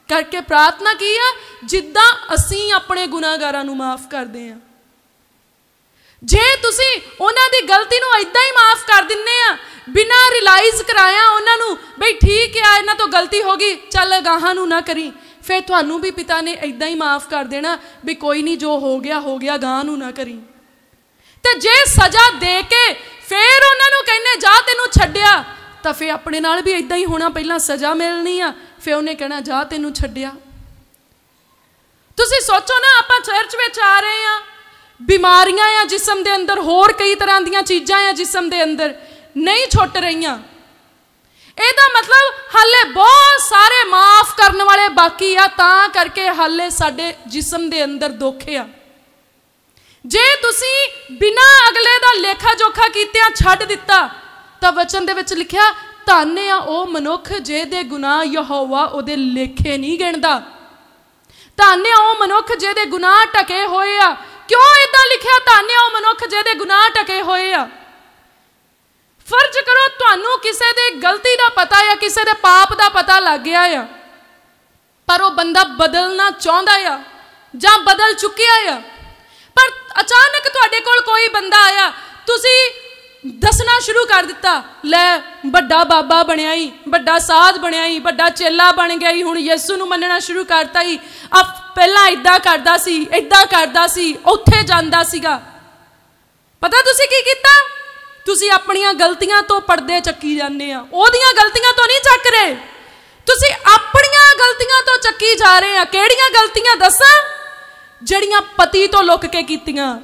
ਕਰਕੇ ਪ੍ਰਾਰਥਨਾ ਕੀ ਆ ਜਿੱਦਾਂ ਅਸੀਂ ਆਪਣੇ ਗੁਨਾਹਗਾਰਾਂ ਨੂੰ ਮਾਫ ਕਰਦੇ ਆ ਜੇ ਤੁਸੀਂ ਉਹਨਾਂ ਦੀ ਗਲਤੀ ਨੂੰ ਇਦਾਂ ਹੀ ਮਾਫ ਕਰ ਦਿੰਨੇ ਆ ਬਿਨਾ ਰਿਅਲਾਈਜ਼ ਕਰਾਇਆ ਉਹਨਾਂ ਨੂੰ ਬਈ ਠੀਕ ਆ ਇਹਨਾਂ ਤੋਂ ਗਲਤੀ ਹੋ ਗਈ ਚੱਲ ਗਾਹਾਂ ਨੂੰ ਨਾ ਕਰੀ ਫਿਰ ਤੁਹਾਨੂੰ ਵੀ ਪਿਤਾ ਨੇ ਇਦਾਂ ਹੀ ਮਾਫ ਕਰ ਦੇਣਾ ਵੀ ਕੋਈ ਨਹੀਂ ਜੋ ਹੋ ਗਿਆ ਹੋ ਗਿਆ ਗਾਂ ਨੂੰ ਨਾ ਕਰੀ ਤੇ ਜੇ ਸਜ਼ਾ ਦੇ ਕੇ ਫਿਰ ਉਹਨਾਂ ਨੂੰ ਕਹਿੰਨੇ ਜਾ ਤੈਨੂੰ ਛੱਡਿਆ ਤਾਂ ਫੇ ਆਪਣੇ ਨਾਲ ਵੀ ਇਦਾਂ ਹੀ ਹੋਣਾ ਪਹਿਲਾਂ ਸਜ਼ਾ ਮਿਲਣੀ ਆ ਫੇ ਉਹਨੇ ਕਹਿਣਾ ਜਾ ਤੈਨੂੰ ਛੱਡਿਆ ਤੁਸੀਂ ਸੋਚੋ ਨਾ ਆਪਾਂ ਚਰਚ ਵਿੱਚ ਆ ਰਹੇ ਆ ਬਿਮਾਰੀਆਂ ਆ ਜਿਸਮ ਦੇ ਅੰਦਰ ਹੋਰ ਕਈ ਤਰ੍ਹਾਂ ਦੀਆਂ ਚੀਜ਼ਾਂ ਆ ਜਿਸਮ ਦੇ ਅੰਦਰ ਨਹੀਂ ਛੁੱਟ ਰਹੀਆਂ ਇਹਦਾ ਮਤਲਬ ਹੱਲੇ ਬਹੁਤ ਸਾਰੇ ਮਾਫ ਕਰਨ ਵਾਲੇ ਬਾਕੀ ਆ ਤਾਂ ਕਰਕੇ ਹੱਲੇ ਸਾਡੇ ਜਿਸਮ ਦੇ ਅੰਦਰ ਦੁੱਖ ਆ ਜੇ ਤੁਸੀਂ ਬਿਨਾ ਅਗਲੇ ਦਾ ਲੇਖਾ ਜੋਖਾ ਕੀਤਿਆਂ ਛੱਡ ਦਿੱਤਾ ਤਾਂ ਵਚਨ ਦੇ ਵਿੱਚ ਲਿਖਿਆ ਧੰਨ ਆ ਉਹ ਮਨੁੱਖ ਜਿਹਦੇ ਗੁਨਾਹ ਯਹੋਵਾ ਉਹਦੇ ਲੇਖੇ ਨਹੀਂ ਗਿਣਦਾ ਧੰਨ ਆ ਉਹ ਮਨੁੱਖ ਜਿਹਦੇ ਗੁਨਾਹ ਟਕੇ ਹੋਏ ਆ ਕਿਉਂ ਇਦਾਂ ਲਿਖਿਆ ਧੰਨ ਆ ਉਹ ਮਨੁੱਖ ਜਿਹਦੇ ਗੁਨਾਹ ਟਕੇ ਹੋਏ ਆ ਫਰਜ਼ ਕਰੋ ਤੁਹਾਨੂੰ ਕਿਸੇ ਦੇ ਗਲਤੀ ਦਾ ਪਤਾ ਜਾਂ ਕਿਸੇ ਦੇ ਪਾਪ ਦਾ ਪਤਾ ਲੱਗ ਗਿਆ ਆ ਪਰ ਉਹ ਬੰਦਾ ਬਦਲਣਾ ਚਾਹੁੰਦਾ ਆ ਜਾਂ ਬਦਲ ਚੁੱਕਿਆ ਆ ਪਰ ਅਚਾਨਕ ਤੁਹਾਡੇ ਕੋਲ ਕੋਈ ਬੰਦਾ ਆਇਆ ਤੁਸੀਂ ਦੱਸਣਾ ਸ਼ੁਰੂ ਕਰ ਦਿੱਤਾ ਲੈ ਵੱਡਾ ਬਾਬਾ ਬਣਿਆ ਹੀ ਵੱਡਾ ਸਾਧ ਬਣਿਆ ਹੀ ਵੱਡਾ ਚੇਲਾ ਬਣ ਗਿਆ ਹੀ ਹੁਣ ਯਿਸੂ ਨੂੰ ਮੰਨਣਾ ਸ਼ੁਰੂ ਕਰਤਾ ਹੀ ਆ ਪਹਿਲਾਂ ਇਦਾਂ ਕਰਦਾ ਸੀ ਇਦਾਂ ਕਰਦਾ ਸੀ ਉੱਥੇ ਜਾਂਦਾ ਸੀਗਾ ਪਤਾ ਤੁਸੀਂ ਕੀ ਕੀਤਾ ਤੁਸੀਂ ਆਪਣੀਆਂ ਗਲਤੀਆਂ ਤੋਂ ਪਰਦੇ ਚੱਕੀ ਜਾਂਦੇ ਆ ਉਹਦੀਆਂ ਗਲਤੀਆਂ ਤੋਂ ਨਹੀਂ ਚੱਕ ਰਹੇ ਤੁਸੀਂ ਆਪਣੀਆਂ ਗਲਤੀਆਂ ਤੋਂ ਚੱਕੀ ਜਾ ਰਹੇ ਆ ਕਿਹੜੀਆਂ ਗਲਤੀਆਂ ਦੱਸਾਂ ਜਿਹੜੀਆਂ ਪਤੀ ਤੋਂ ਲੁੱਕ ਕੇ ਕੀਤੀਆਂ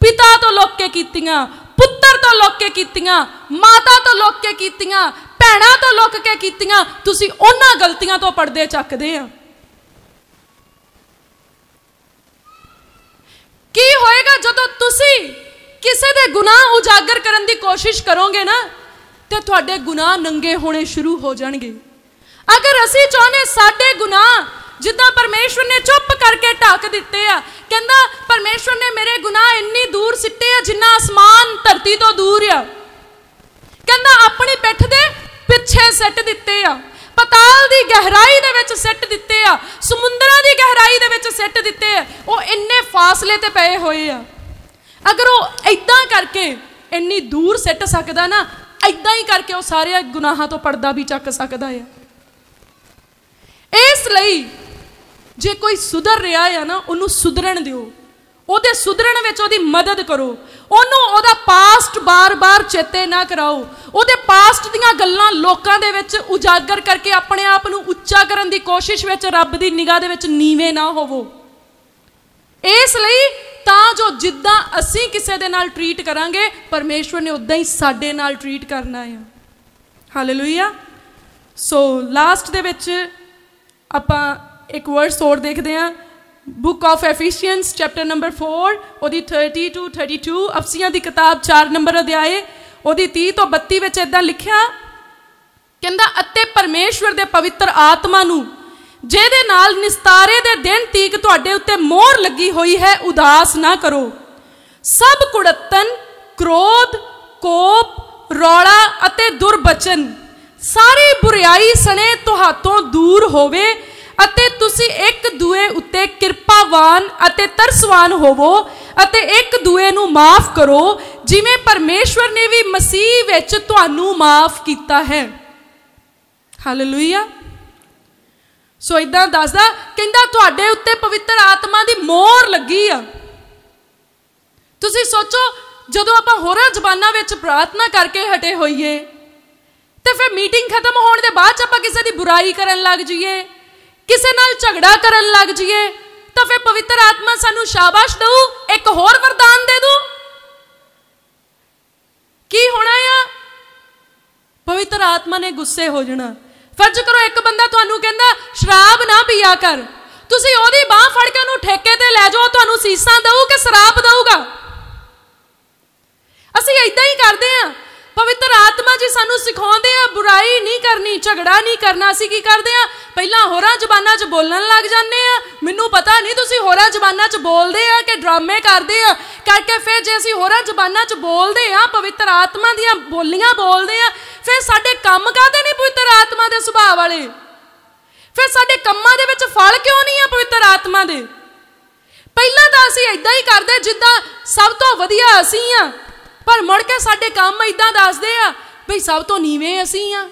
ਪਿਤਾ ਤੋਂ ਲੁੱਕ ਕੇ ਕੀਤੀਆਂ ਪੁੱਤਰ ਤੋਂ ਲੁੱਕ ਕੇ ਕੀਤੀਆਂ ਮਾਤਾ ਤੋਂ ਲੁੱਕ ਕੇ ਕੀਤੀਆਂ ਭੈਣਾਂ ਤੋਂ ਲੁੱਕ ਕੇ ਕੀਤੀਆਂ ਤੁਸੀਂ ਉਹਨਾਂ ਗਲਤੀਆਂ ਤੋਂ ਪਰਦੇ ਚੱਕਦੇ ਆ ਕੀ ਹੋਏਗਾ ਜਦੋਂ ਤੁਸੀਂ ਕਿਸੇ ਦੇ ਗੁਨਾਹ ਉਜਾਗਰ ਕਰਨ ਦੀ ਕੋਸ਼ਿਸ਼ ਕਰੋਗੇ ਨਾ ਤੇ ਤੁਹਾਡੇ ਗੁਨਾਹ ਨੰਗੇ ਹੋਣੇ ਸ਼ੁਰੂ ਹੋ ਜਾਣਗੇ ਅਗਰ ਅਸੀਂ ਚਾਹਨੇ ਸਾਡੇ ਗੁਨਾਹ ਜਿੱਦਾਂ ਪਰਮੇਸ਼ਵਰ ਨੇ ਚੁੱਪ ਕਰਕੇ ਢੱਕ ਦਿੱਤੇ ਆ ਕਹਿੰਦਾ ਪਰਮੇਸ਼ਵਰ ਨੇ ਮੇਰੇ ਗੁਨਾਹ ਇੰਨੀ ਦੂਰ ਸਿੱਟੇ ਆ ਜਿੰਨਾ ਅਸਮਾਨ ਧਰਤੀ ਤੋਂ ਦੂਰ ਆ ਕਹਿੰਦਾ ਆਪਣੀ ਪਿੱਠ ਦੇ ਪਿੱਛੇ ਸੱਟ ਦਿੱਤੇ ਆ ਪਤਾਲ ਦੀ ਗਹਿਰਾਈ ਦੇ ਵਿੱਚ ਸੱਟ ਦਿੱਤੇ ਆ ਸਮੁੰਦਰਾਂ ਦੀ ਗਹਿਰਾਈ ਦੇ ਵਿੱਚ ਸੱਟ ਦਿੱਤੇ ਆ ਉਹ ਇੰਨੇ ਫਾਸਲੇ ਤੇ ਪਏ ਹੋਏ ਆ ਅਗਰ ਉਹ ਇਦਾਂ ਕਰਕੇ ਇੰਨੀ ਦੂਰ ਸਿੱਟ ਸਕਦਾ ਨਾ ਇਦਾਂ ਹੀ ਕਰਕੇ ਉਹ ਸਾਰੇ ਗੁਨਾਹਾਂ ਤੋਂ ਪਰਦਾ ਵੀ ਚੱਕ ਸਕਦਾ ਹੈ ਇਸ ਲਈ ਜੇ ਕੋਈ ਸੁਧਰ ਰਿਹਾ ਹੈ ਨਾ ਉਹਨੂੰ ਸੁਧਰਣ ਦਿਓ ਉਹਦੇ ਸੁਧਰਣ ਵਿੱਚ ਉਹਦੀ ਮਦਦ ਕਰੋ ਉਹਨੂੰ ਉਹਦਾ ਪਾਸਟ ਬਾਰ-ਬਾਰ ਚੇਤੇ ਨਾ ਕਰਾਓ ਉਹਦੇ ਪਾਸਟ ਦੀਆਂ ਗੱਲਾਂ ਲੋਕਾਂ ਦੇ ਵਿੱਚ ਉਜਾਗਰ ਕਰਕੇ ਆਪਣੇ ਆਪ ਨੂੰ ਉੱਚਾ ਕਰਨ ਦੀ ਕੋਸ਼ਿਸ਼ ਵਿੱਚ ਰੱਬ ਦੀ ਨਿਗਾਹ ਦੇ ਵਿੱਚ ਨੀਵੇਂ ਨਾ ਹੋਵੋ ਇਸ ਲਈ ਤਾਂ ਜੋ ਜਿੱਦਾਂ ਅਸੀਂ ਕਿਸੇ ਦੇ ਨਾਲ ਟ੍ਰੀਟ ਕਰਾਂਗੇ ਪਰਮੇਸ਼ਵਰ ਨੇ ਉਦਾਂ ਹੀ ਸਾਡੇ ਨਾਲ ਟ੍ਰੀਟ ਕਰਨਾ ਹੈ ਹਾਲੇਲੂਇਆ ਸੋ ਲਾਸਟ ਦੇ ਵਿੱਚ ਆਪਾਂ ਇੱਕ ਵਰਸ ਹੋਰ ਦੇਖਦੇ ਹਾਂ book of Ephesians chapter number 4 ਉਹਦੀ 30 32 ਅਫਸੀਆਂ ਦੀ ਕਿਤਾਬ 4 ਨੰਬਰ ਅਧਿਆਏ ਉਹਦੀ 30 ਤੋਂ 32 ਵਿੱਚ ਇਦਾਂ ਲਿਖਿਆ ਕਹਿੰਦਾ ਅਤੇ ਪਰਮੇਸ਼ਵਰ ਦੇ ਪਵਿੱਤਰ ਆਤਮਾ ਨੂੰ ਜਿਹਦੇ ਨਾਲ ਨਿਸਤਾਰੇ ਦੇ ਦਿਨ ਤੀਕ ਤੁਹਾਡੇ ਉੱਤੇ ਮੋਹਰ ਲੱਗੀ ਹੋਈ ਹੈ ਉਦਾਸ ਨਾ ਕਰੋ ਸਭ ਕੁੜਤਨ ਕ੍ਰੋਧ ਕੋਪ ਰੌਲਾ ਅਤੇ ਦੁਰਬਚਨ ਸਾਰੀ ਬੁਰੀਾਈ ਸਣੇ ਤੁਹਾਤੋਂ ਦੂਰ ਹੋਵੇ ਅਤੇ ਤੁਸੀਂ ਇੱਕ ਦੂਏ ਉੱਤੇ ਕਿਰਪਾਵਾਨ ਅਤੇ ਤਰਸਵਾਨ ਹੋਵੋ ਅਤੇ ਇੱਕ ਦੂਏ ਨੂੰ ਮਾਫ ਕਰੋ ਜਿਵੇਂ ਪਰਮੇਸ਼ਵਰ ਨੇ ਵੀ ਮਸੀਹ ਵਿੱਚ ਤੁਹਾਨੂੰ ਮਾਫ ਕੀਤਾ ਹੈ ਹਾਲੇਲੂਇਆ ਸੋ ਇਦਾਂ ਦੱਸਦਾ ਕਹਿੰਦਾ ਤੁਹਾਡੇ ਉੱਤੇ ਪਵਿੱਤਰ ਆਤਮਾ ਦੀ ਮੋਹਰ ਲੱਗੀ ਆ ਤੁਸੀਂ ਸੋਚੋ ਜਦੋਂ ਆਪਾਂ ਹੋਰਾਂ ਜ਼ਬਾਨਾਂ ਵਿੱਚ ਪ੍ਰਾਰਥਨਾ ਕਰਕੇ ਹਟੇ ਹੋਈਏ ਤੇ ਫਿਰ ਮੀਟਿੰਗ ਖਤਮ ਹੋਣ ਦੇ ਬਾਅਦ ਆਪਾਂ ਕਿਸੇ ਦੀ ਬੁਰਾਈ ਕਰਨ ਲੱਗ ਜਾਈਏ ਕਿਸੇ ਨਾਲ ਝਗੜਾ ਕਰਨ ਲੱਗ ਜਾਈਏ ਤਾਂ ਫਿਰ ਪਵਿੱਤਰ ਆਤਮਾ ਸਾਨੂੰ ਸ਼ਾਬਾਸ਼ ਦਊ ਇੱਕ ਹੋਰ ਵਰਦਾਨ ਦੇ ਦੂ ਕੀ ਹੋਣਾ ਆ ਪਵਿੱਤਰ ਆਤਮਾ ਨੇ ਗੁੱਸੇ ਹੋ ਜਾਣਾ ਫਰਜ਼ ਕਰੋ ਇੱਕ ਬੰਦਾ ਤੁਹਾਨੂੰ ਕਹਿੰਦਾ ਸ਼ਰਾਬ ਨਾ ਪੀਆ ਕਰ ਤੁਸੀਂ ਉਹਦੀ ਬਾਹ ਫੜ ਕੇ ਉਹਨੂੰ ਠੇਕੇ ਤੇ ਲੈ ਜਾਓ ਤੁਹਾਨੂੰ ਸੀਸਾਂ ਦਊ ਕਿ ਸ਼ਰਾਬ ਦਊਗਾ ਅਸੀਂ ਇਦਾਂ ਹੀ ਕਰਦੇ ਆ ਪਵਿੱਤਰ ਆਤਮਾ ਜੀ ਸਾਨੂੰ ਸਿਖਾਉਂਦੇ ਆ ਬੁਰਾਈ ਨਹੀਂ ਕਰਨੀ ਝਗੜਾ ਨਹੀਂ ਕਰਨਾ ਅਸੀਂ ਕੀ ਕਰਦੇ ਆ ਪਹਿਲਾਂ ਹੋਰਾਂ ਜ਼ਬਾਨਾਂ 'ਚ ਬੋਲਣ ਲੱਗ ਜਾਂਦੇ ਆ ਮੈਨੂੰ ਪਤਾ ਨਹੀਂ ਤੁਸੀਂ ਹੋਰਾਂ ਜ਼ਬਾਨਾਂ 'ਚ ਬੋਲਦੇ ਆ ਕਿ ਡਰਾਮੇ ਕਰਦੇ ਆ ਕਰਕੇ ਫਿਰ ਜੇ ਅਸੀਂ ਹੋਰਾਂ ਜ਼ਬਾਨਾਂ 'ਚ ਬੋਲਦੇ ਆ ਪਵਿੱਤਰ ਆਤਮਾ ਦੀਆਂ ਬੋਲੀਆਂ ਬੋਲਦੇ ਆ ਫਿਰ ਸਾਡੇ ਕੰਮ ਕਾਦੇ ਪਵਿੱਤਰ ਆਤਮਾ ਦੇ ਸੁਭਾਅ ਵਾਲੇ ਫਿਰ ਸਾਡੇ ਕੰਮਾਂ ਦੇ ਵਿੱਚ ਫਲ ਕਿਉਂ ਨਹੀਂ ਆ ਪਵਿੱਤਰ ਆਤਮਾ ਦੇ ਪਹਿਲਾਂ ਤਾਂ ਅਸੀਂ ਇਦਾਂ ਹੀ ਕਰਦੇ ਜਿੱਦਾਂ ਸਭ ਤੋਂ ਵਧੀਆ ਅਸੀਂ ਆ ਪਰ ਮੁੜ ਕੇ ਸਾਡੇ ਕੰਮ ਇਦਾਂ ਦੱਸਦੇ ਆ ਵੀ ਸਭ ਤੋਂ ਨੀਵੇਂ ਅਸੀਂ ਆ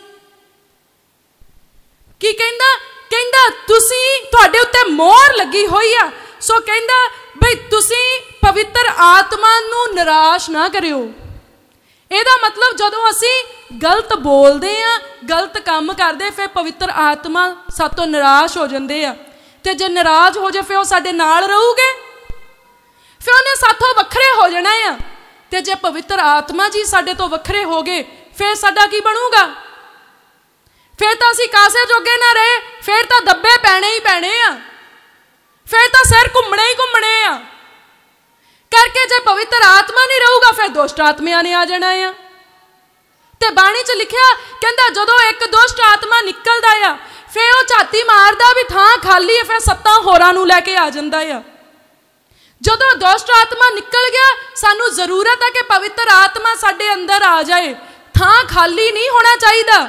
ਕੀ ਕਹਿੰਦਾ ਕਹਿੰਦਾ ਤੁਸੀਂ ਤੁਹਾਡੇ ਉੱਤੇ ਮੋਹਰ ਲੱਗੀ ਹੋਈ ਆ ਸੋ ਕਹਿੰਦਾ ਵੀ ਤੁਸੀਂ ਪਵਿੱਤਰ ਆਤਮਾ ਨੂੰ ਨਿਰਾਸ਼ ਨਾ ਕਰਿਓ ਇਹਦਾ ਮਤਲਬ ਜਦੋਂ ਅਸੀਂ ਗਲਤ ਬੋਲਦੇ ਆ ਗਲਤ ਕੰਮ ਕਰਦੇ ਫਿਰ ਪਵਿੱਤਰ ਆਤਮਾ ਸਾਤੋਂ ਨਿਰਾਸ਼ ਹੋ ਜਾਂਦੇ ਆ ਤੇ ਜੇ ਨਿਰਾਸ਼ ਹੋ ਜੇ ਫਿਰ ਉਹ ਸਾਡੇ ਨਾਲ ਰਹੂਗੇ ਫਿਰ ਉਹਨੇ ਸਾਥੋਂ ਵੱਖਰੇ ਹੋ ਜਾਣਾ ਆ ਤੇ ਜੇ ਪਵਿੱਤਰ ਆਤਮਾ ਜੀ ਸਾਡੇ ਤੋਂ ਵੱਖਰੇ ਹੋ ਗਏ ਫਿਰ ਸਾਡਾ ਕੀ ਬਣੂਗਾ ਫਿਰ ਤਾਂ ਅਸੀਂ ਕਾਸੇ ਜੋਗੇ ਨਾ ਰਹੇ ਫਿਰ ਤਾਂ ਦੱਬੇ ਪੈਣੇ ਹੀ ਪੈਣੇ ਆ ਫਿਰ ਤਾਂ ਸਿਰ ਘੁੰਮਣੇ ਹੀ ਘੁੰਮਣੇ ਆ ਕਰਕੇ ਜੇ ਪਵਿੱਤਰ ਆਤਮਾ ਨਹੀਂ ਰਹੂਗਾ ਫਿਰ ਦੁਸ਼ਟ ਆਤਮਿਆਂ ਨੇ ਆ ਜਾਣਾ ਆ ਤੇ ਬਾਣੀ 'ਚ ਲਿਖਿਆ ਕਹਿੰਦਾ ਜਦੋਂ ਇੱਕ ਦੁਸ਼ਟ ਆਤਮਾ ਨਿਕਲਦਾ ਆ ਫੇ ਉਹ ਛਾਤੀ ਮਾਰਦਾ ਵੀ ਥਾਂ ਖਾਲੀ ਹੈ ਫੇ ਸੱਤਾਂ ਹੋਰਾਂ ਨੂੰ ਲੈ ਕੇ ਆ ਜਾਂਦਾ ਆ ਜਦੋਂ ਦੁਸ਼ਟ ਆਤਮਾ ਨਿਕਲ ਗਿਆ ਸਾਨੂੰ ਜ਼ਰੂਰਤ ਹੈ ਕਿ ਪਵਿੱਤਰ ਆਤਮਾ ਸਾਡੇ ਅੰਦਰ ਆ ਜਾਏ ਥਾਂ ਖਾਲੀ ਨਹੀਂ ਹੋਣਾ ਚਾਹੀਦਾ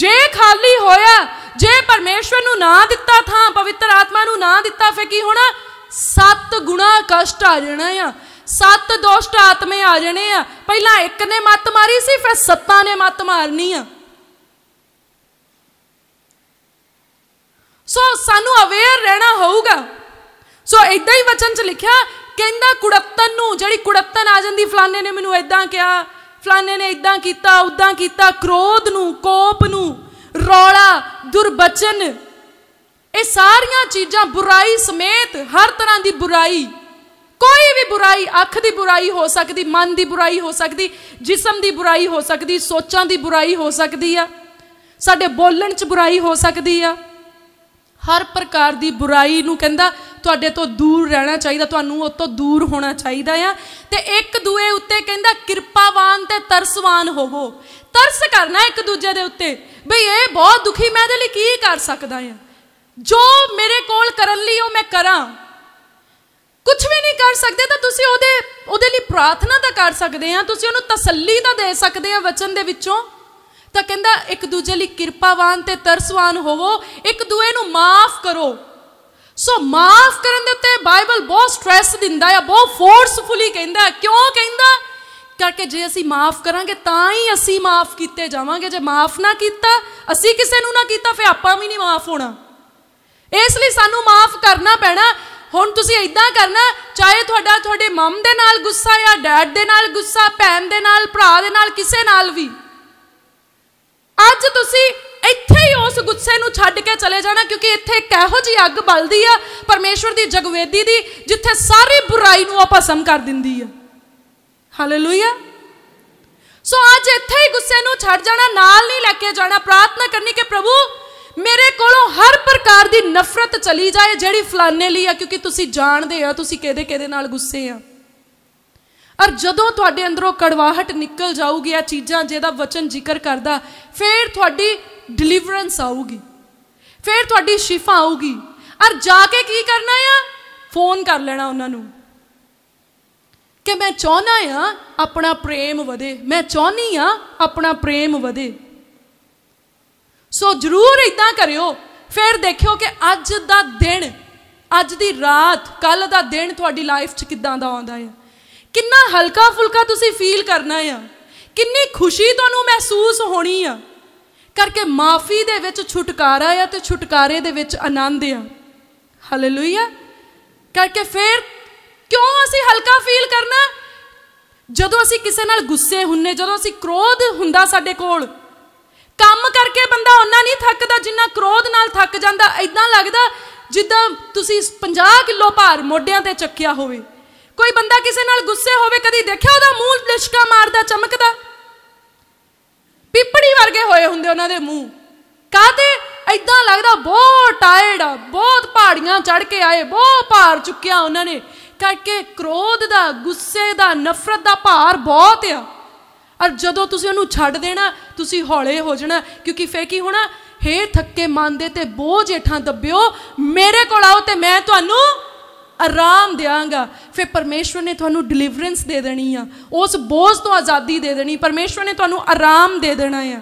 ਜੇ ਖਾਲੀ ਹੋਇਆ ਜੇ ਪਰਮੇਸ਼ਵਰ ਨੂੰ ਨਾ ਦਿੱਤਾ ਥਾਂ ਪਵਿੱਤਰ ਆਤਮਾ ਨੂੰ ਨਾ ਦਿੱਤਾ ਫੇ ਕੀ ਹੋਣਾ ਸੱਤ ਗੁਣਾ ਕਸ਼ਟ ਆ ਜਾਣਾ ਆ ਸੱਤ ਦੁਸ਼ਟ ਆਤਮੇ ਆ ਜਾਣੇ ਆ ਪਹਿਲਾਂ ਇੱਕ ਨੇ ਮੱਤ ਮਾਰੀ ਸੀ ਫਿਰ ਸੱਤਾਂ ਨੇ ਮੱਤ ਮਾਰਨੀ ਆ ਸੋ ਸਾਨੂੰ ਅਵੇਅਰ ਰਹਿਣਾ ਹੋਊਗਾ ਸੋ ਇਦਾਂ ਹੀ ਵਚਨ ਚ ਲਿਖਿਆ ਕਹਿੰਦਾ ਕੁੜੱਤਨ ਨੂੰ ਜਿਹੜੀ ਕੁੜੱਤਨ ਆ ਜਾਂਦੀ ਫਲਾਣੇ ਨੇ ਮੈਨੂੰ ਇਦਾਂ ਕਿਹਾ ਫਲਾਣੇ ਨੇ ਇਦਾਂ ਕੀਤਾ ਉਦਾਂ ਕੀਤਾ ਕ੍ਰੋਧ ਨੂੰ ਕੋਪ ਨੂੰ ਰੌਲਾ ਦੁਰਬਚਨ ਇਹ ਸਾਰੀਆਂ ਚੀਜ਼ਾਂ ਬੁਰਾਈ ਸਮੇਤ ਹਰ ਤਰ੍ਹਾਂ ਦੀ ਬੁਰਾਈ ਕੋਈ ਵੀ ਬੁਰਾਈ ਅੱਖ ਦੀ ਬੁਰਾਈ ਹੋ ਸਕਦੀ ਮਨ ਦੀ ਬੁਰਾਈ ਹੋ ਸਕਦੀ ਜਿਸਮ ਦੀ ਬੁਰਾਈ ਹੋ ਸਕਦੀ ਸੋਚਾਂ ਦੀ ਬੁਰਾਈ ਹੋ ਸਕਦੀ ਆ ਸਾਡੇ ਬੋਲਣ 'ਚ ਬੁਰਾਈ ਹੋ ਸਕਦੀ ਆ ਹਰ ਪ੍ਰਕਾਰ ਦੀ ਬੁਰਾਈ ਨੂੰ ਕਹਿੰਦਾ ਤੁਹਾਡੇ ਤੋਂ ਦੂਰ ਰਹਿਣਾ ਚਾਹੀਦਾ ਤੁਹਾਨੂੰ ਉਹ ਤੋਂ ਦੂਰ ਹੋਣਾ ਚਾਹੀਦਾ ਆ ਤੇ ਇੱਕ ਦੂਏ ਉੱਤੇ ਕਹਿੰਦਾ ਕਿਰਪਾਵਾਨ ਤੇ ਤਰਸਵਾਨ ਹੋਵੋ ਤਰਸ ਕਰਨਾ ਇੱਕ ਦੂਜੇ ਦੇ ਉੱਤੇ ਬਈ ਇਹ ਬਹੁਤ ਦੁਖੀ ਮੈਂ ਇਹਦੇ ਲਈ ਕੀ ਕਰ ਸਕਦਾ ਆ ਜੋ ਮੇਰੇ ਕੋਲ ਕਰਨ ਲਈ ਉਹ ਮੈਂ ਕਰਾਂ ਕੁਝ ਵੀ ਨਹੀਂ ਕਰ ਸਕਦੇ ਤਾਂ ਤੁਸੀਂ ਉਹਦੇ ਉਹਦੇ ਲਈ ਪ੍ਰਾਰਥਨਾ ਤਾਂ ਕਰ ਸਕਦੇ ਆ ਤੁਸੀਂ ਉਹਨੂੰ ਤਸੱਲੀ ਤਾਂ ਦੇ ਸਕਦੇ ਆ ਵਚਨ ਦੇ ਵਿੱਚੋਂ ਤਾਂ ਕਹਿੰਦਾ ਇੱਕ ਦੂਜੇ ਲਈ ਕਿਰਪਾਵਾਨ ਤੇ ਤਰਸਵਾਨ ਹੋਵੋ ਇੱਕ ਦੂਏ ਨੂੰ ਮਾਫ ਕਰੋ ਸੋ ਮਾਫ ਕਰਨ ਦੇ ਉੱਤੇ ਬਾਈਬਲ ਬਹੁਤ ਸਟ੍ਰੈਸ ਦਿੰਦਾ ਹੈ ਬਹੁਤ ਫੋਰਸਫੁਲੀ ਕਹਿੰਦਾ ਕਿਉਂ ਕਹਿੰਦਾ ਕਰਕੇ ਜੇ ਅਸੀਂ ਮਾਫ ਕਰਾਂਗੇ ਤਾਂ ਹੀ ਅਸੀਂ ਮਾਫ ਕੀਤੇ ਜਾਵਾਂਗੇ ਜੇ ਮਾਫ ਨਾ ਕੀਤਾ ਅਸੀਂ ਕਿਸੇ ਨੂੰ ਨਾ ਕੀਤਾ ਫਿਰ ਆਪਾਂ ਵੀ ਨਹੀਂ ਮਾਫ ਹੋਣਾ ਇਸ ਲਈ ਸਾਨੂੰ ਮਾਫ ਕਰਨਾ ਪੈਣਾ ਹੁਣ ਤੁਸੀਂ ਇਦਾਂ ਕਰਨਾ ਚਾਹੇ ਤੁਹਾਡਾ ਤੁਹਾਡੇ ਮਮ ਦੇ ਨਾਲ ਗੁੱਸਾ ਜਾਂ ਡੈਡ ਦੇ ਨਾਲ ਗੁੱਸਾ ਭੈਣ ਦੇ ਨਾਲ ਭਰਾ ਦੇ ਨਾਲ ਕਿਸੇ ਨਾਲ ਵੀ ਅੱਜ ਤੁਸੀਂ ਇੱਥੇ ਹੀ ਉਸ ਗੁੱਸੇ ਨੂੰ ਛੱਡ ਕੇ ਚਲੇ ਜਾਣਾ ਕਿਉਂਕਿ ਇੱਥੇ ਇੱਕ ਇਹੋ ਜੀ ਅੱਗ ਬਲਦੀ ਆ ਪਰਮੇਸ਼ਵਰ ਦੀ ਜਗਵੇਦੀ ਦੀ ਜਿੱਥੇ ਸਾਰੀ ਬੁਰਾਈ ਨੂੰ ਆਪਾਂ ਸਮ ਕਰ ਦਿੰਦੀ ਆ ਹਾਲੇਲੂਇਆ ਸੋ ਅੱਜ ਇੱਥੇ ਹੀ ਗੁੱਸੇ ਨੂੰ ਛੱਡ ਜਾਣਾ ਨਾਲ ਨਹੀਂ ਲੈ ਕੇ ਜਾਣਾ ਪ੍ਰਾਰਥਨਾ ਕਰਨੀ ਕਿ ਪ੍ਰਭੂ ਮੇਰੇ ਕੋਲੋਂ ਹਰ ਪ੍ਰਕਾਰ ਦੀ ਨਫ਼ਰਤ ਚਲੀ ਜਾਏ ਜਿਹੜੀ ਫਲਾਨੇ ਲਈ ਆ ਕਿਉਂਕਿ ਤੁਸੀਂ ਜਾਣਦੇ ਆ ਤੁਸੀਂ ਕਿਹਦੇ ਕਿਹਦੇ ਨਾਲ ਗੁੱਸੇ ਆ ਔਰ ਜਦੋਂ ਤੁਹਾਡੇ ਅੰਦਰੋਂ ਕੜਵਾਹਟ ਨਿਕਲ ਜਾਊਗੀ ਆ ਚੀਜ਼ਾਂ ਜਿਹਦਾ ਵਚਨ ਜ਼ਿਕਰ ਕਰਦਾ ਫਿਰ ਤੁਹਾਡੀ ਡਿਲੀਵਰੈਂਸ ਆਊਗੀ ਫਿਰ ਤੁਹਾਡੀ ਸ਼ਿਫਾ ਆਊਗੀ ਔਰ ਜਾ ਕੇ ਕੀ ਕਰਨਾ ਆ ਫੋਨ ਕਰ ਲੈਣਾ ਉਹਨਾਂ ਨੂੰ ਕਿ ਮੈਂ ਚਾਹਨਾ ਆ ਆਪਣਾ ਪ੍ਰੇਮ ਵਧੇ ਮੈਂ ਚਾਹਨੀ ਆ ਆਪਣਾ ਪ੍ਰੇਮ ਵਧੇ ਸੋ ਜਰੂਰ ਇਦਾਂ ਕਰਿਓ ਫਿਰ ਦੇਖਿਓ ਕਿ ਅੱਜ ਦਾ ਦਿਨ ਅੱਜ ਦੀ ਰਾਤ ਕੱਲ ਦਾ ਦਿਨ ਤੁਹਾਡੀ ਲਾਈਫ 'ਚ ਕਿਦਾਂ ਦਾ ਆਉਂਦਾ ਹੈ ਕਿੰਨਾ ਹਲਕਾ ਫੁਲਕਾ ਤੁਸੀਂ ਫੀਲ ਕਰਨਾ ਹੈ ਕਿੰਨੀ ਖੁਸ਼ੀ ਤੁਹਾਨੂੰ ਮਹਿਸੂਸ ਹੋਣੀ ਆ ਕਰਕੇ ਮਾਫੀ ਦੇ ਵਿੱਚ ਛੁਟਕਾਰਾ ਆ ਤੇ ਛੁਟਕਾਰੇ ਦੇ ਵਿੱਚ ਆਨੰਦ ਆ ਹਾਲੇਲੂਇਆ ਕਰਕੇ ਫਿਰ ਕਿਉਂ ਅਸੀਂ ਹਲਕਾ ਫੀਲ ਕਰਨਾ ਜਦੋਂ ਅਸੀਂ ਕਿਸੇ ਨਾਲ ਗੁੱਸੇ ਹੁੰਨੇ ਜਦੋਂ ਅਸੀਂ ਕ੍ਰੋਧ ਹੁੰਦਾ ਸਾਡੇ ਕੋਲ ਕੰਮ ਕਰਕੇ ਬੰਦਾ ਉਹਨਾਂ ਨਹੀਂ ਥੱਕਦਾ ਜਿੰਨਾ ਕ੍ਰੋਧ ਨਾਲ ਥੱਕ ਜਾਂਦਾ ਐਦਾਂ ਲੱਗਦਾ ਜਿੱਦਾਂ ਤੁਸੀਂ 50 ਕਿਲੋ ਭਾਰ ਮੋਢਿਆਂ ਤੇ ਚੱਕਿਆ ਹੋਵੇ ਕੋਈ ਬੰਦਾ ਕਿਸੇ ਨਾਲ ਗੁੱਸੇ ਹੋਵੇ ਕਦੀ ਦੇਖਿਆ ਉਹਦਾ ਮੂੰਹ ਲਿਸ਼ਕਾ ਮਾਰਦਾ ਚਮਕਦਾ ਪਿੱਪੜੀ ਵਰਗੇ ਹੋਏ ਹੁੰਦੇ ਉਹਨਾਂ ਦੇ ਮੂੰਹ ਕਾਤੇ ਐਦਾਂ ਲੱਗਦਾ ਬਹੁਤ ਟਾਇਰਡ ਆ ਬਹੁਤ ਪਹਾੜੀਆਂ ਚੜ ਕੇ ਆਏ ਬਹੁਤ ਭਾਰ ਚੁੱਕਿਆ ਉਹਨਾਂ ਨੇ ਕਰਕੇ ਕ੍ਰੋਧ ਦਾ ਗੁੱਸੇ ਦਾ ਨਫ਼ਰਤ ਦਾ ਭਾਰ ਬਹੁਤ ਆ ਔਰ ਜਦੋਂ ਤੁਸੀਂ ਉਹਨੂੰ ਛੱਡ ਦੇਣਾ ਤੁਸੀਂ ਹੌਲੇ ਹੋ ਜਾਣਾ ਕਿਉਂਕਿ ਫਿਰ ਕੀ ਹੋਣਾ ਹੇ ਥੱਕੇ ਮਨ ਦੇ ਤੇ ਬੋਝ ਹੇਠਾਂ ਦੱਬਿਓ ਮੇਰੇ ਕੋਲ ਆਓ ਤੇ ਮੈਂ ਤੁਹਾਨੂੰ ਆਰਾਮ ਦਿਆਂਗਾ ਫੇ ਪਰਮੇਸ਼ਵਰ ਨੇ ਤੁਹਾਨੂੰ ਡਿਲੀਵਰੈਂਸ ਦੇ ਦੇਣੀ ਆ ਉਸ ਬੋਝ ਤੋਂ ਆਜ਼ਾਦੀ ਦੇ ਦੇਣੀ ਪਰਮੇਸ਼ਵਰ ਨੇ ਤੁਹਾਨੂੰ ਆਰਾਮ ਦੇ ਦੇਣਾ ਆ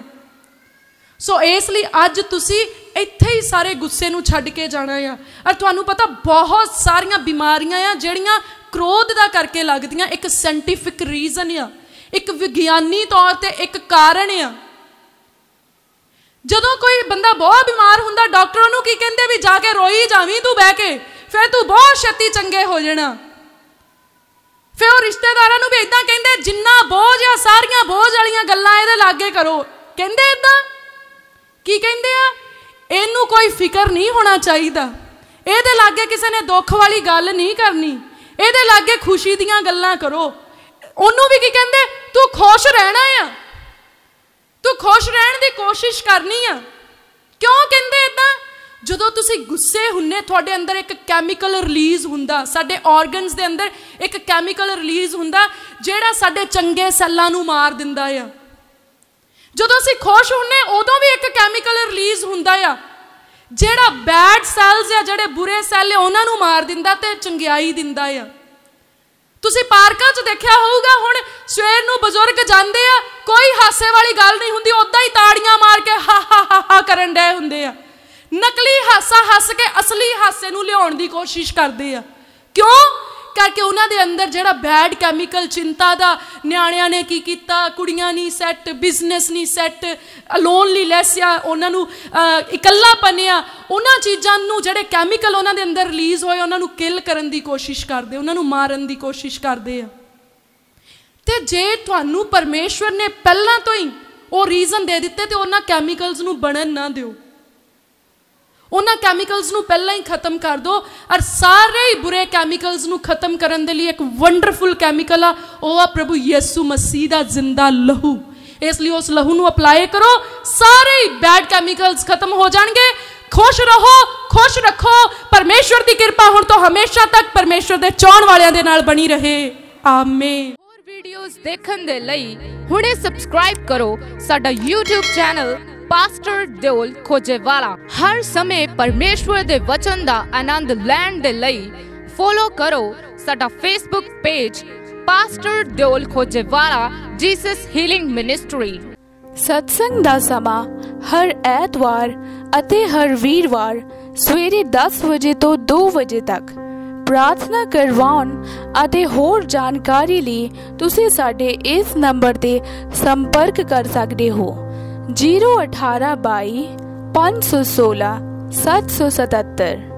ਸੋ ਇਸ ਲਈ ਅੱਜ ਤੁਸੀਂ ਇੱਥੇ ਹੀ ਸਾਰੇ ਗੁੱਸੇ ਨੂੰ ਛੱਡ ਕੇ ਜਾਣਾ ਆ ਔਰ ਤੁਹਾਨੂੰ ਪਤਾ ਬਹੁਤ ਸਾਰੀਆਂ ਬਿਮਾਰੀਆਂ ਆ ਜਿਹੜੀਆਂ ਕ੍ਰੋਧ ਦਾ ਕਰਕੇ ਲੱਗਦੀਆਂ ਇੱਕ ਸੈਂਟੀਫਿਕ ਰੀਜ਼ਨ ਆ ਇੱਕ ਵਿਗਿਆਨੀ ਤੌਰ ਤੇ ਇੱਕ ਕਾਰਨ ਆ ਜਦੋਂ ਕੋਈ ਬੰਦਾ ਬਹੁਤ ਬਿਮਾਰ ਹੁੰਦਾ ਡਾਕਟਰ ਉਹਨੂੰ ਕੀ ਕਹਿੰਦੇ ਵੀ ਜਾ ਕੇ ਰੋਈ ਜਾਵੀਂ ਤੂੰ ਬਹਿ ਕੇ ਫਿਰ ਤੂੰ ਬਹੁਤ ਛੇਤੀ ਚੰਗੇ ਹੋ ਜਾਣਾ ਫਿਰ ਉਹ ਰਿਸ਼ਤੇਦਾਰਾਂ ਨੂੰ ਵੀ ਇਦਾਂ ਕਹਿੰਦੇ ਜਿੰਨਾ ਬੋਝ ਆ ਸਾਰੀਆਂ ਬੋਝ ਵਾਲੀਆਂ ਗੱਲਾਂ ਇਹਦੇ ਲਾਗੇ ਕਰੋ ਕਹਿੰਦੇ ਇਦਾਂ ਕੀ ਕਹਿੰਦੇ ਆ ਇਹਨੂੰ ਕੋਈ ਫਿਕਰ ਨਹੀਂ ਹੋਣਾ ਚਾਹੀਦਾ ਇਹਦੇ ਲਾਗੇ ਕਿਸੇ ਨੇ ਦੁੱਖ ਵਾਲੀ ਗੱਲ ਨਹੀਂ ਕਰਨੀ ਇਹਦੇ ਲਾਗੇ ਖੁਸ਼ੀ ਦੀਆਂ ਗੱਲਾਂ ਕਰੋ ਉਹਨੂੰ ਵੀ ਕੀ ਕਹਿੰਦੇ ਤੂੰ ਖੁਸ਼ ਰਹਿਣਾ ਆ ਤੂੰ ਖੁਸ਼ ਰਹਿਣ ਦੀ ਕੋਸ਼ਿਸ਼ ਕਰਨੀ ਆ ਕਿਉਂ ਕਹਿੰਦੇ ਇਦਾਂ ਜਦੋਂ ਤੁਸੀਂ ਗੁੱਸੇ ਹੁੰਨੇ ਤੁਹਾਡੇ ਅੰਦਰ ਇੱਕ ਕੈਮੀਕਲ ਰਿਲੀਜ਼ ਹੁੰਦਾ ਸਾਡੇ ਆਰਗਨਸ ਦੇ ਅੰਦਰ ਇੱਕ ਕੈਮੀਕਲ ਰਿਲੀਜ਼ ਹੁੰਦਾ ਜਿਹੜਾ ਸਾਡੇ ਚੰਗੇ ਸੈੱਲਾਂ ਨੂੰ ਮਾਰ ਦਿੰਦਾ ਆ ਜਦੋਂ ਅਸੀਂ ਖੁਸ਼ ਹੁੰਨੇ ਉਦੋਂ ਵੀ ਇੱਕ ਕੈਮੀਕਲ ਰਿਲੀਜ਼ ਹੁੰਦਾ ਆ ਜਿਹੜਾ ਬੈਡ ਸੈਲਸ ਆ ਜਿਹੜੇ ਬੁਰੇ ਸੈੱਲ ਉਹਨਾਂ ਨੂੰ ਮਾਰ ਦਿੰਦਾ ਤੇ ਚੰਗਿਆਈ ਦਿੰਦਾ ਆ ਤੁਸੀਂ ਪਾਰਕਾਂ 'ਚ ਦੇਖਿਆ ਹੋਊਗਾ ਹੁਣ ਸਵੇਰ ਨੂੰ ਬਜ਼ੁਰਗ ਜਾਂਦੇ ਆ ਕੋਈ ਹਾਸੇ ਵਾਲੀ ਗੱਲ ਨਹੀਂ ਹੁੰਦੀ ਉਦਾਂ ਹੀ ਤਾੜੀਆਂ ਮਾਰ ਕੇ ਹਾ ਹਾ ਹਾ ਕਰਨ ਦੇ ਹੁੰਦੇ ਆ ਨਕਲੀ ਹਾਸਾ ਹੱਸ ਕੇ ਅਸਲੀ ਹਾਸੇ ਨੂੰ ਲਿਆਉਣ ਦੀ ਕੋਸ਼ਿਸ਼ ਕਰਦੇ ਆ ਕਿਉਂ ਕਰਕੇ ਉਹਨਾਂ ਦੇ ਅੰਦਰ ਜਿਹੜਾ ਬੈਡ ਕੈਮੀਕਲ ਚਿੰਤਾ ਦਾ ਨਿਆਣਿਆਂ ਨੇ ਕੀ ਕੀਤਾ ਕੁੜੀਆਂ ਨਹੀਂ ਸੈੱਟ ਬਿਜ਼ਨਸ ਨਹੀਂ ਸੈੱਟ ਅਲੋਨਲੀ ਲੈਸ ਆ ਉਹਨਾਂ ਨੂੰ ਇਕੱਲਾ ਪਨਿਆ ਉਹਨਾਂ ਚੀਜ਼ਾਂ ਨੂੰ ਜਿਹੜੇ ਕੈਮੀਕਲ ਉਹਨਾਂ ਦੇ ਅੰਦਰ ਰਿਲੀਜ਼ ਹੋਏ ਉਹਨਾਂ ਨੂੰ ਕਿਲ ਕਰਨ ਦੀ ਕੋਸ਼ਿਸ਼ ਕਰਦੇ ਉਹਨਾਂ ਨੂੰ ਮਾਰਨ ਦੀ ਕੋਸ਼ਿਸ਼ ਕਰਦੇ ਆ ਤੇ ਜੇ ਤੁਹਾਨੂੰ ਪਰਮੇਸ਼ਵਰ ਨੇ ਪਹਿਲਾਂ ਤੋਂ ਹੀ ਉਹ ਰੀਜ਼ਨ ਦੇ ਦਿੱਤੇ ਤੇ ਉਹਨਾਂ ਕੈਮੀਕਲਸ ਨੂੰ ਬਣਨ ਨਾ ਦਿਓ ਉਹਨਾਂ ਕੈਮੀਕਲਸ ਨੂੰ ਪਹਿਲਾਂ ਹੀ ਖਤਮ ਕਰ ਦਿਓ ਔਰ ਸਾਰੇ ਹੀ ਬੁਰੇ ਕੈਮੀਕਲਸ ਨੂੰ ਖਤਮ ਕਰਨ ਦੇ ਲਈ ਇੱਕ ਵੰਡਰਫੁਲ ਕੈਮੀਕਲ ਆ ਉਹ ਆ ਪ੍ਰਭੂ ਯਿਸੂ ਮਸੀਹ ਦਾ ਜ਼ਿੰਦਾ ਲਹੂ ਇਸ ਲਈ ਉਸ ਲਹੂ ਨੂੰ ਅਪਲਾਈ ਕਰੋ ਸਾਰੇ ਹੀ ਬੈਡ ਕੈਮੀਕਲਸ ਖਤਮ ਹੋ ਜਾਣਗੇ ਖੁਸ਼ ਰਹੋ ਖੁਸ਼ ਰੱਖੋ ਪਰਮੇਸ਼ਵਰ ਦੀ ਕਿਰਪਾ ਹੁਣ ਤੋਂ ਹਮੇਸ਼ਾ ਤੱਕ ਪਰਮੇਸ਼ਵਰ ਦੇ ਚਾਹਣ ਵਾਲਿਆਂ ਦੇ ਨਾਲ ਬਣੀ ਰਹੇ ਆਮੇਨ ਹੋਰ ਵੀਡੀਓਜ਼ ਦੇਖਣ ਦੇ ਲਈ ਹੁਣੇ ਸਬਸਕ੍ਰਾਈਬ ਕਰੋ ਸਾਡਾ YouTube channel pastor Deol Khojewala ਹਰ ਸਮੇਂ ਪਰਮੇਸ਼ਵਰ ਦੇ ਵਚਨ ਦਾ ਆਨੰਦ ਲੈਣ ਦੇ ਲਈ ਫੋਲੋ ਕਰੋ ਸਾਡਾ Facebook page pastor Deol Khojewala Jesus healing ministry ਸਤਸੰਗ ਦਾ ਸਮਾਂ ਹਰ ਐਤਵਾਰ ਅਤੇ ਹਰ ਵੀਰਵਾਰ ਸਵੇਰੇ 10 ਵਜੇ ਤੋਂ 2 ਵਜੇ ਤੱਕ ਪ੍ਰਾਰਥਨਾ ਕਰਵਾਉਣ ਅਤੇ ਹੋਰ ਜਾਣਕਾਰੀ ਲਈ ਤੁਸੀਂ ਸਾਡੇ ਇਸ ਨੰਬਰ ਤੇ ਸੰਪਰਕ ਕਰ ਸਕਦੇ ਹੋ 01822 516 777